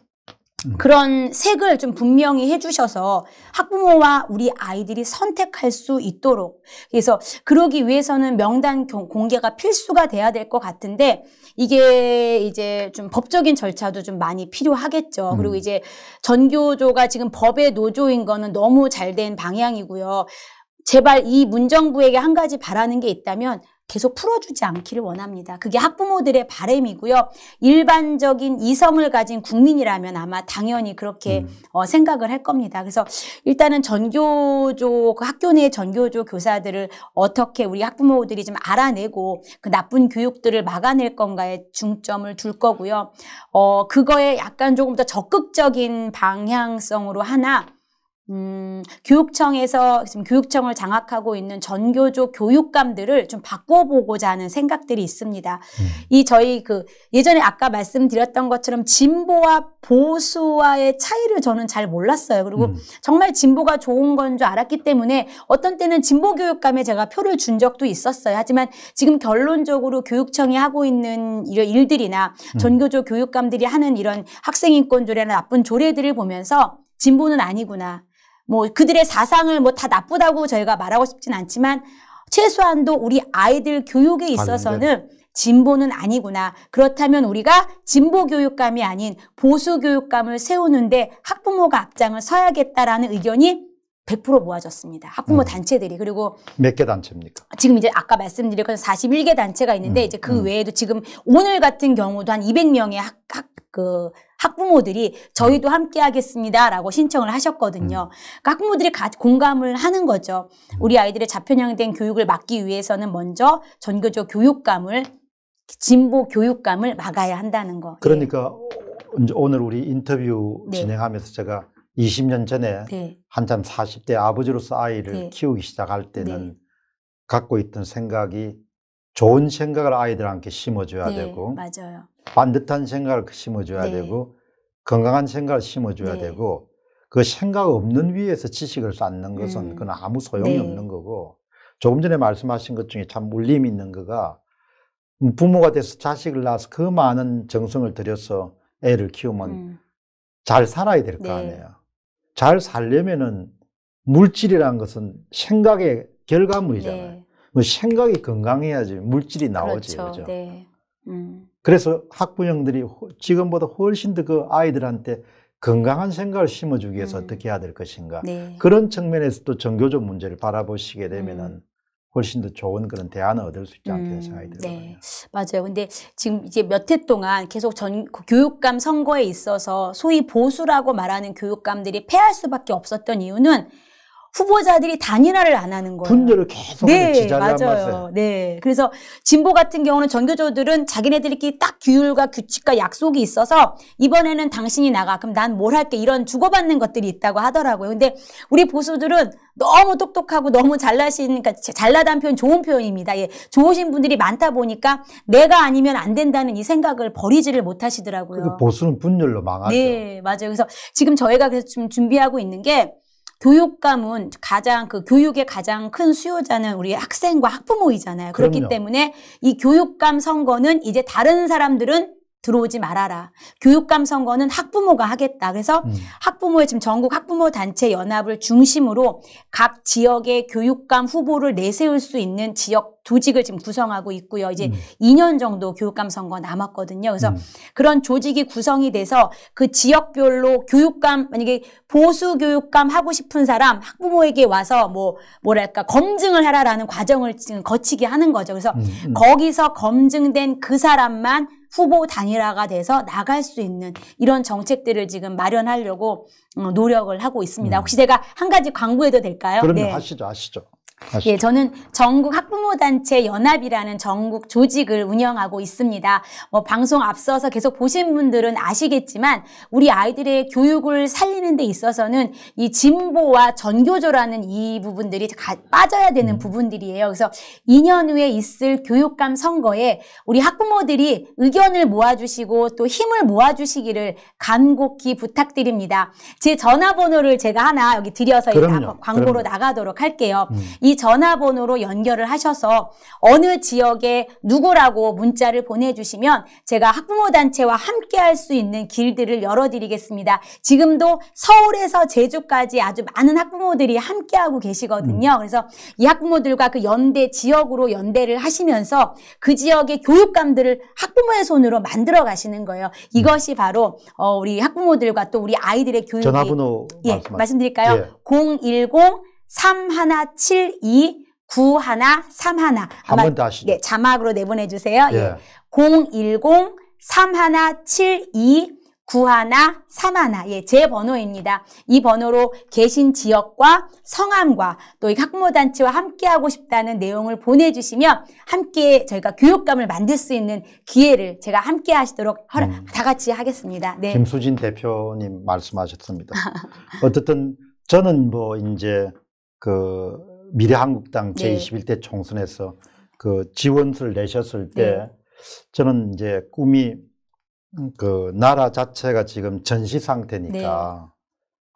S2: 음. 그런 색을 좀 분명히 해주셔서 학부모와 우리 아이들이 선택할 수 있도록 그래서 그러기 위해서는 명단 공개가 필수가 돼야 될 것 같은데 이게 이제 좀 법적인 절차도 좀 많이 필요하겠죠. 음. 그리고 이제 전교조가 지금 법의 노조인 거는 너무 잘된 방향이고요. 제발 이 문정부에게 한 가지 바라는 게 있다면 계속 풀어주지 않기를 원합니다. 그게 학부모들의 바램이고요. 일반적인 이성을 가진 국민이라면 아마 당연히 그렇게 음. 어, 생각을 할 겁니다. 그래서 일단은 전교조 그 학교 내 전교조 교사들을 어떻게 우리 학부모들이 좀 알아내고 그 나쁜 교육들을 막아낼 건가에 중점을 둘 거고요. 어 그거에 약간 조금 더 적극적인 방향성으로 하나 음, 교육청에서 지금 교육청을 장악하고 있는 전교조 교육감들을 좀 바꿔보고자 하는 생각들이 있습니다. 음. 이 저희 그 예전에 아까 말씀드렸던 것처럼 진보와 보수와의 차이를 저는 잘 몰랐어요. 그리고 음. 정말 진보가 좋은 건 줄 알았기 때문에 어떤 때는 진보 교육감에 제가 표를 준 적도 있었어요. 하지만 지금 결론적으로 교육청이 하고 있는 이런 일들이나 음. 전교조 교육감들이 하는 이런 학생인권 조례나 나쁜 조례들을 보면서 진보는 아니구나. 뭐 그들의 사상을 뭐 다 나쁘다고 저희가 말하고 싶진 않지만 최소한도 우리 아이들 교육에 있어서는 진보는 아니구나. 그렇다면 우리가 진보 교육감이 아닌 보수 교육감을 세우는데 학부모가 앞장을 서야겠다라는 의견이 100% 모아졌습니다. 학부모 음. 단체들이 그리고
S1: 몇 개 단체입니까?
S2: 지금 이제 아까 말씀드렸던 41개 단체가 있는데 음. 이제 그 음. 외에도 지금 오늘 같은 경우도 한 200명의 학, 학, 그 학부모들이 저희도 음. 함께 하겠습니다라고 신청을 하셨거든요. 음. 그러니까 학부모들이 공감을 하는 거죠. 음. 우리 아이들의 자편향된 교육을 막기 위해서는 먼저 전교조 교육감을 진보 교육감을 막아야 한다는 거.
S1: 그러니까 예. 오늘 우리 인터뷰 네. 진행하면서 제가 20년 전에 네. 한참 40대 아버지로서 아이를 네. 키우기 시작할 때는 네. 갖고 있던 생각이 좋은 생각을 아이들한테 심어줘야 네, 되고 맞아요. 반듯한 생각을 심어줘야 네. 되고 건강한 생각을 심어줘야 네. 되고 그 생각 없는 위에서 지식을 쌓는 것은 음. 그건 아무 소용이 네. 없는 거고 조금 전에 말씀하신 것 중에 참 울림이 있는 거가 음, 부모가 돼서 자식을 낳아서 그 많은 정성을 들여서 애를 키우면 음. 잘 살아야 될거 네. 아니에요. 잘 살려면은 물질이라는 것은 생각의 결과물이잖아요. 네. 뭐 생각이 건강해야지 물질이 나오지 그렇죠. 그죠?
S2: 네. 음.
S1: 그래서 학부형들이 지금보다 훨씬 더 그 아이들한테 건강한 생각을 심어주기 위해서 음. 어떻게 해야 될 것인가 네. 그런 측면에서도 정교적 문제를 바라보시게 음. 되면은 훨씬 더 좋은 그런 대안을 얻을 수 있지 않겠나 음. 생각이 들거든요.
S2: 네. 맞아요. 근데 지금 이제 몇 해 동안 계속 전 그 교육감 선거에 있어서 소위 보수라고 말하는 교육감들이 패할 수밖에 없었던 이유는 후보자들이 단일화를 안 하는 거예요. 분열을 계속 네, 지자를 맞아요. 네. 그래서 진보 같은 경우는 전교조들은 자기네들끼리 딱 규율과 규칙과 약속이 있어서 이번에는 당신이 나가 그럼 난 뭘 할게 이런 주고받는 것들이 있다고 하더라고요. 근데 우리 보수들은 너무 똑똑하고 너무 잘나신 그러니까 잘나단 표현 좋은 표현입니다. 예. 좋으신 분들이 많다 보니까 내가 아니면 안 된다는 이 생각을 버리지를 못하시더라고요. 그러니까
S1: 보수는 분열로 망하죠. 네,
S2: 맞아요. 그래서 지금 저희가 그래서 지금 준비하고 있는 게 교육감은 가장 그 교육의 가장 큰 수요자는 우리 학생과 학부모이잖아요. 그렇기 그럼요. 때문에 이 교육감 선거는 이제 다른 사람들은 들어오지 말아라. 교육감 선거는 학부모가 하겠다. 그래서 음. 학부모의 지금 전국 학부모 단체 연합을 중심으로 각 지역의 교육감 후보를 내세울 수 있는 지역 조직을 지금 구성하고 있고요. 이제 음. 2년 정도 교육감 선거 남았거든요. 그래서 음. 그런 조직이 구성이 돼서 그 지역별로 교육감 만약에 보수 교육감 하고 싶은 사람 학부모에게 와서 뭐 뭐랄까 검증을 하라라는 과정을 지금 거치게 하는 거죠. 그래서 음. 음. 거기서 검증된 그 사람만 후보 단일화가 돼서 나갈 수 있는 이런 정책들을 지금 마련하려고 어, 노력을 하고 있습니다. 음. 혹시 제가 한 가지 광고해도 될까요? 그럼 네. 하시죠.
S1: 하시죠. 아시죠?
S2: 예, 저는 전국 학부모 단체 연합이라는 전국 조직을 운영하고 있습니다. 뭐 방송 앞서서 계속 보신 분들은 아시겠지만 우리 아이들의 교육을 살리는 데 있어서는 이 진보와 전교조라는 이 부분들이 가, 빠져야 되는 음. 부분들이에요. 그래서 2년 후에 있을 교육감 선거에 우리 학부모들이 의견을 모아주시고 또 힘을 모아주시기를 간곡히 부탁드립니다. 제 전화번호를 제가 하나 여기 드려서 광고로 그럼요. 나가도록 할게요. 음. 이 전화번호로 연결을 하셔서 어느 지역에 누구라고 문자를 보내주시면 제가 학부모단체와 함께 할 수 있는 길들을 열어드리겠습니다. 지금도 서울에서 제주까지 아주 많은 학부모들이 함께하고 계시거든요. 음. 그래서 이 학부모들과 그 연대 지역으로 연대를 하시면서 그 지역의 교육감들을 학부모의 손으로 만들어 가시는 거예요. 음. 이것이 바로 어, 우리 학부모들과 또 우리 아이들의 교육이 전화번호
S1: 예, 말씀 말씀드릴까요? 예.
S2: 010 3 하나 7 2 9 하나 3 하나 한번더시죠 자막으로 내보내 주세요. 예. 010 3 1 7 2 9 하나 3 하나. 예, 제 번호입니다. 이 번호로 계신 지역과 성함과 또이 학부모 단체와 함께 하고 싶다는 내용을 보내 주시면 함께 저희가 교육감을 만들 수 있는 기회를 제가 함께 하시도록 허락, 음. 다 같이 하겠습니다. 네. 김수진
S1: 대표님 말씀하셨습니다. 어쨌든 저는 뭐 이제 그 미래한국당 제21대 총선에서 그 지원서를 내셨을 때 네. 저는 이제 꿈이 그 나라 자체가 지금 전시 네. 상태니까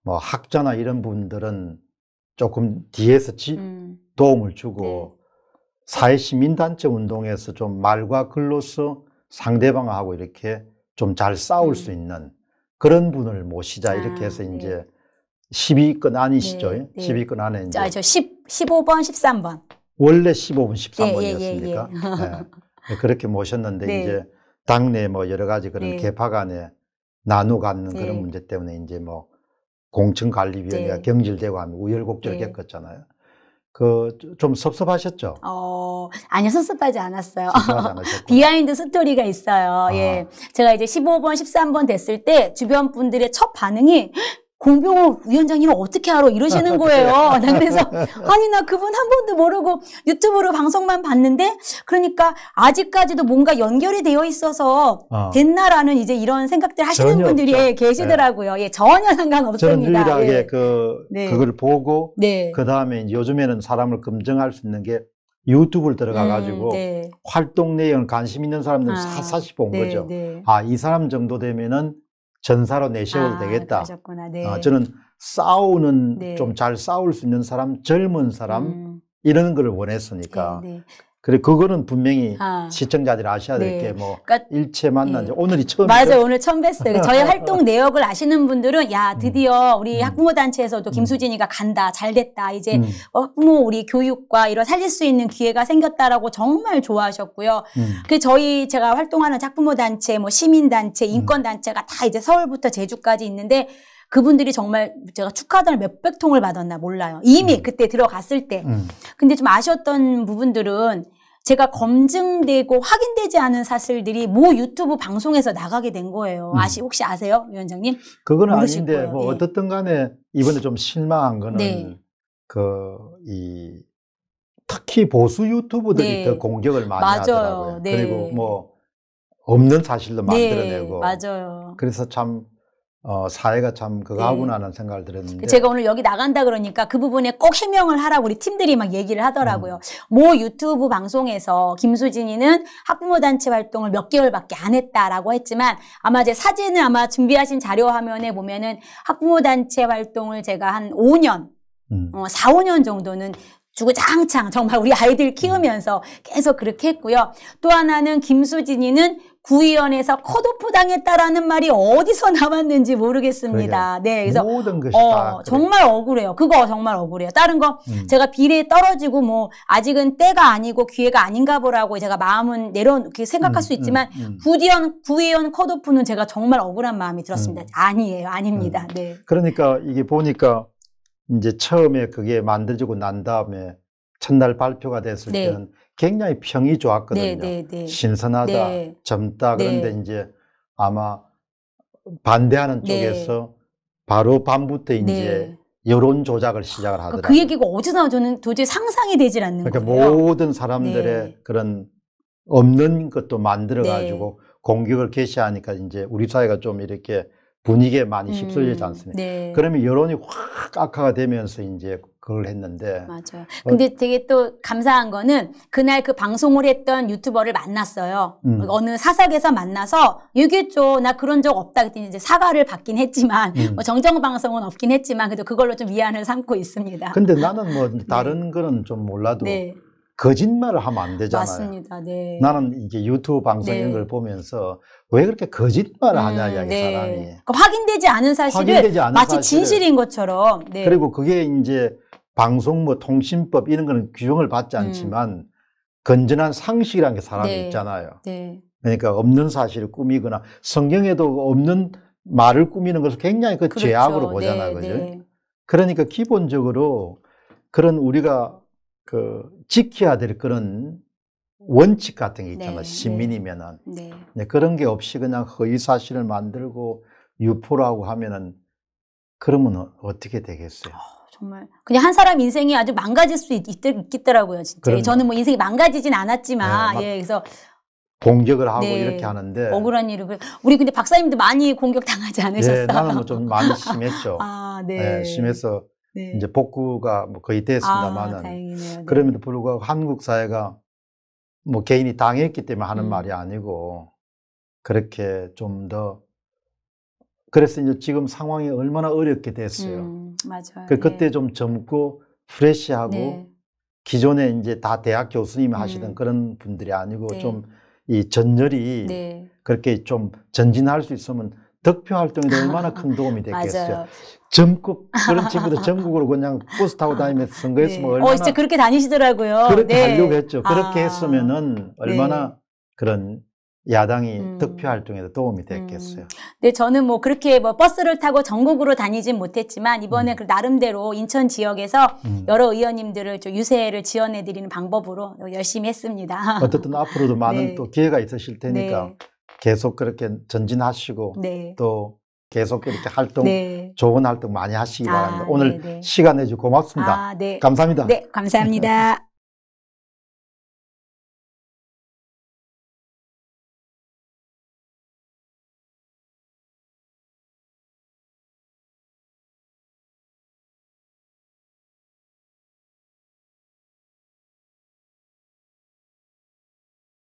S1: 뭐 학자나 이런 분들은 조금 뒤에서 지, 음. 도움을 주고 사회 시민단체 운동에서 좀 말과 글로서 상대방하고 이렇게 좀 잘 싸울 음. 수 있는 그런 분을 모시자 이렇게 해서 아, 이제 네. 12건 아니시죠 네, 네. 12건 안에 이제. 아,
S2: 저 10, 15번, 13번.
S1: 원래 15번, 13번이었습니까? 예, 예, 예. 예. 네. 그렇게 모셨는데 네. 이제 당내 뭐 여러 가지 그런 네. 개파 간에 나누 갖는 그런 문제 때문에 이제 뭐공청관리위원회가 경질되고 하면 우열곡절겪었잖아요그 좀 섭섭하셨죠?
S2: 어, 아니요, 섭섭하지 않았어요. 비하인드 스토리가 있어요. 예. 아. 예. 제가 이제 15번, 13번 됐을 때 주변 분들의 첫 반응이 공병호 위원장님은 어떻게 알아? 이러시는 거예요. 네. 그래서 아니 나 그분 한 번도 모르고 유튜브로 방송만 봤는데 그러니까 아직까지도 뭔가 연결이 되어 있어서 아. 됐나라는 이제 이런 생각들 하시는 분들이 없 예, 계시더라고요. 네. 예, 전혀 상관없습니다. 저는 유일하게 예.
S1: 그 네. 그걸 보고 네. 그 다음에 요즘에는 사람을 검증할 수 있는 게 유튜브를 들어가 가지고 음, 네. 활동 내용 을 관심 있는 사람들 아, 사사시 본 거죠. 아이 사람 정도 되면은 전사로 내세워도 아, 되겠다. 네. 어, 저는 싸우는 네. 좀잘 싸울 수 있는 사람, 젊은 사람 음. 이런 걸 원했으니까. 네, 네. 그래 그거는 분명히 아. 시청자들이 아셔야 될 게뭐 네. 뭐 그러니까, 일체 만난 지 네. 오늘이 처음 맞아요 오늘 처음 뵀어요 저희 활동 내역을
S2: 아시는 분들은 야 음. 드디어 우리 음. 학부모 단체에서도 음. 김수진이가 간다 잘 됐다 이제 음. 어, 학부모 우리 교육과 이런 살릴 수 있는 기회가 생겼다라고 정말 좋아하셨고요 음. 그 저희 제가 활동하는 학부모 단체 뭐 시민 단체 음. 인권 단체가 다 이제 서울부터 제주까지 있는데 그분들이 정말 제가 축하단을 몇백 통을 받았나 몰라요. 이미 음. 그때 들어갔을 때. 음. 근데 좀 아쉬웠던 부분들은 제가 검증되고 확인되지 않은 사실들이 모 유튜브 방송에서 나가게 된 거예요. 음. 아시 혹시 아세요, 위원장님?
S1: 그거는 아닌데 거예요. 뭐 네. 어떻든 간에 이번에 좀 실망한 거는 네. 그이 특히 보수 유튜브들이 네. 더 공격을 많이 맞아요. 하더라고요. 그리고 네. 뭐 없는 사실로 네. 만들어내고
S2: 맞아요.
S1: 그래서 참 어, 사회가 참 그거하구나 하는 예. 네. 생각을 들었는데 제가
S2: 오늘 여기 나간다 그러니까 그 부분에 꼭 해명을 하라고 우리 팀들이 막 얘기를 하더라고요. 음. 모 유튜브 방송에서 김수진이는 학부모 단체 활동을 몇 개월밖에 안 했다라고 했지만 아마 제 사진을 아마 준비하신 자료 화면에 보면은 학부모 단체 활동을 제가 한 5년 음. 어, 4, 5년 정도는 주구장창 정말 우리 아이들 음. 키우면서 계속 그렇게 했고요. 또 하나는 김수진이는 구의원에서 컷오프 당했다라는 말이 어디서 나왔는지 모르겠습니다. 그러니 네, 그래서 모든 것이 어, 다 정말 억울해요. 그거 정말 억울해요. 다른 거 음. 제가 비례에 떨어지고 뭐 아직은 때가 아니고 기회가 아닌가 보라고 제가 마음은 내려 놓게 생각할 음, 수 음, 있지만 음, 구의원 구의원 컷오프는 제가 정말 억울한 마음이 들었습니다. 음. 아니에요, 아닙니다. 음. 네.
S1: 그러니까 이게 보니까 이제 처음에 그게 만들어지고 난 다음에 첫날 발표가 됐을 네. 때는 굉장히 평이 좋았거든요. 네, 네, 네. 신선하다, 네. 젊다 네. 그런데 이제 아마 반대하는 쪽에서 바로 밤부터 이제 여론 조작을 시작을 그러니까 그 하더라고요.
S2: 그 얘기가 어디서 나와 저는 도저히 상상이 되질 않는 그러니까 거예요.
S1: 모든 사람들의 그런 없는 것도 만들어 가지고 공격을 개시하니까 이제 우리 사회가 좀 이렇게 분위기에 많이 음. 휩쓸리지 않습니까? 음, 네. 그러면 여론이 확 악화가 되면서 이제 그걸 했는데. 맞아요. 어. 근데 어,
S2: 되게 또 감사한 거는 그날 그 방송을 했던 유튜버를 만났어요. 음. 어느 사석에서 만나서 얘기했죠. 나 그런 적 없다. 그랬더니 이제 사과를 받긴 했지만 음. 뭐 정정 방송은 없긴 했지만 그래도 그걸로 좀 위안을 삼고 있습니다. 근데
S1: 나는 뭐 네. 다른 네. 거는 좀 몰라도 네. 거짓말을 하면 안 되잖아요. 맞습니다.
S2: 네. 나는
S1: 이게 유튜브 방송 네. 걸 보면서 왜 그렇게 거짓말을 음, 하냐 이 네. 사람이.
S2: 그러 확인되지 않은 사실을 확인되지 않은 마치 사실을. 진실인 것처럼. 네. 그리고
S1: 그게 이제 방송 뭐 통신법 이런 거는 규정을 받지 음. 않지만 음. 건전한 상식이라는 게 사람이 네. 있잖아요. 네. 그러니까 없는 사실을 꾸미거나 성경에도 없는 말을 꾸미는 것을 굉장히 그 그렇죠. 죄악으로 네, 보잖아요. 네. 그죠? 그러니까 기본적으로 그런 우리가 그 지켜야 될 그런 원칙 같은 게 있잖아요. 네, 네. 시민이면은. 그런 게 없이 그냥 허위 사실을 만들고 유포라고 하면은 그러면 어, 어떻게 되겠어요? 아,
S2: 정말 그냥 한 사람 인생이 아주 망가질 수 있, 있, 있겠더라고요, 진짜. 그럼요. 저는 뭐 인생이 망가지진 않았지만 네, 예, 그래서
S1: 공격을 하고 네, 이렇게 하는데 억울한
S2: 일을 그, 우리 근데 박사님도 많이 공격 당하지 네, 않으셨어요? 네, 나는 뭐
S1: 좀 많이 심했죠. 아, 네. 네 심해서 네. 이제 복구가 뭐 거의 됐습니다만은 아, 네. 그럼에도 불구하고 한국 사회가 뭐 개인이 당했기 때문에 하는 음. 말이 아니고 그렇게 좀더 그래서 이제 지금 상황이 얼마나 어렵게 됐어요.
S2: 음, 맞아요. 그 그때 네.
S1: 좀 젊고 프레시하고 네. 기존에 이제 다 대학 교수님이 음. 하시던 그런 분들이 아니고 네. 좀이 전열이 네. 그렇게 좀 전진할 수 있으면 득표 활동에도 얼마나 큰 도움이 됐겠어요. 전국 그런 친구들 전국으로 그냥 버스 타고 다니면서 선거했으면 네. 어, 얼마나 어 진짜 그렇게
S2: 다니시더라고요. 그렇게 네. 하려고 했죠. 그렇게 아.
S1: 했으면은 네. 얼마나 그런 야당이 음. 득표 활동에도 도움이 됐겠어요. 음.
S2: 네, 저는 뭐 그렇게 뭐 버스를 타고 전국으로 다니진 못했지만 이번에 음. 그 나름대로 인천 지역에서 음. 여러 의원님들을 좀 유세를 지원해 드리는 방법으로 열심히 했습니다. 어쨌든
S1: 앞으로도 많은 네. 또 기회가 있으실 테니까 네. 계속 그렇게 전진하시고 네. 또 계속 이렇게 활동 네. 좋은 활동 많이 하시기 바랍니다. 아, 오늘 네, 네. 시간 내주고 맙습니다 아, 감사합니다. 네, 감사합니다.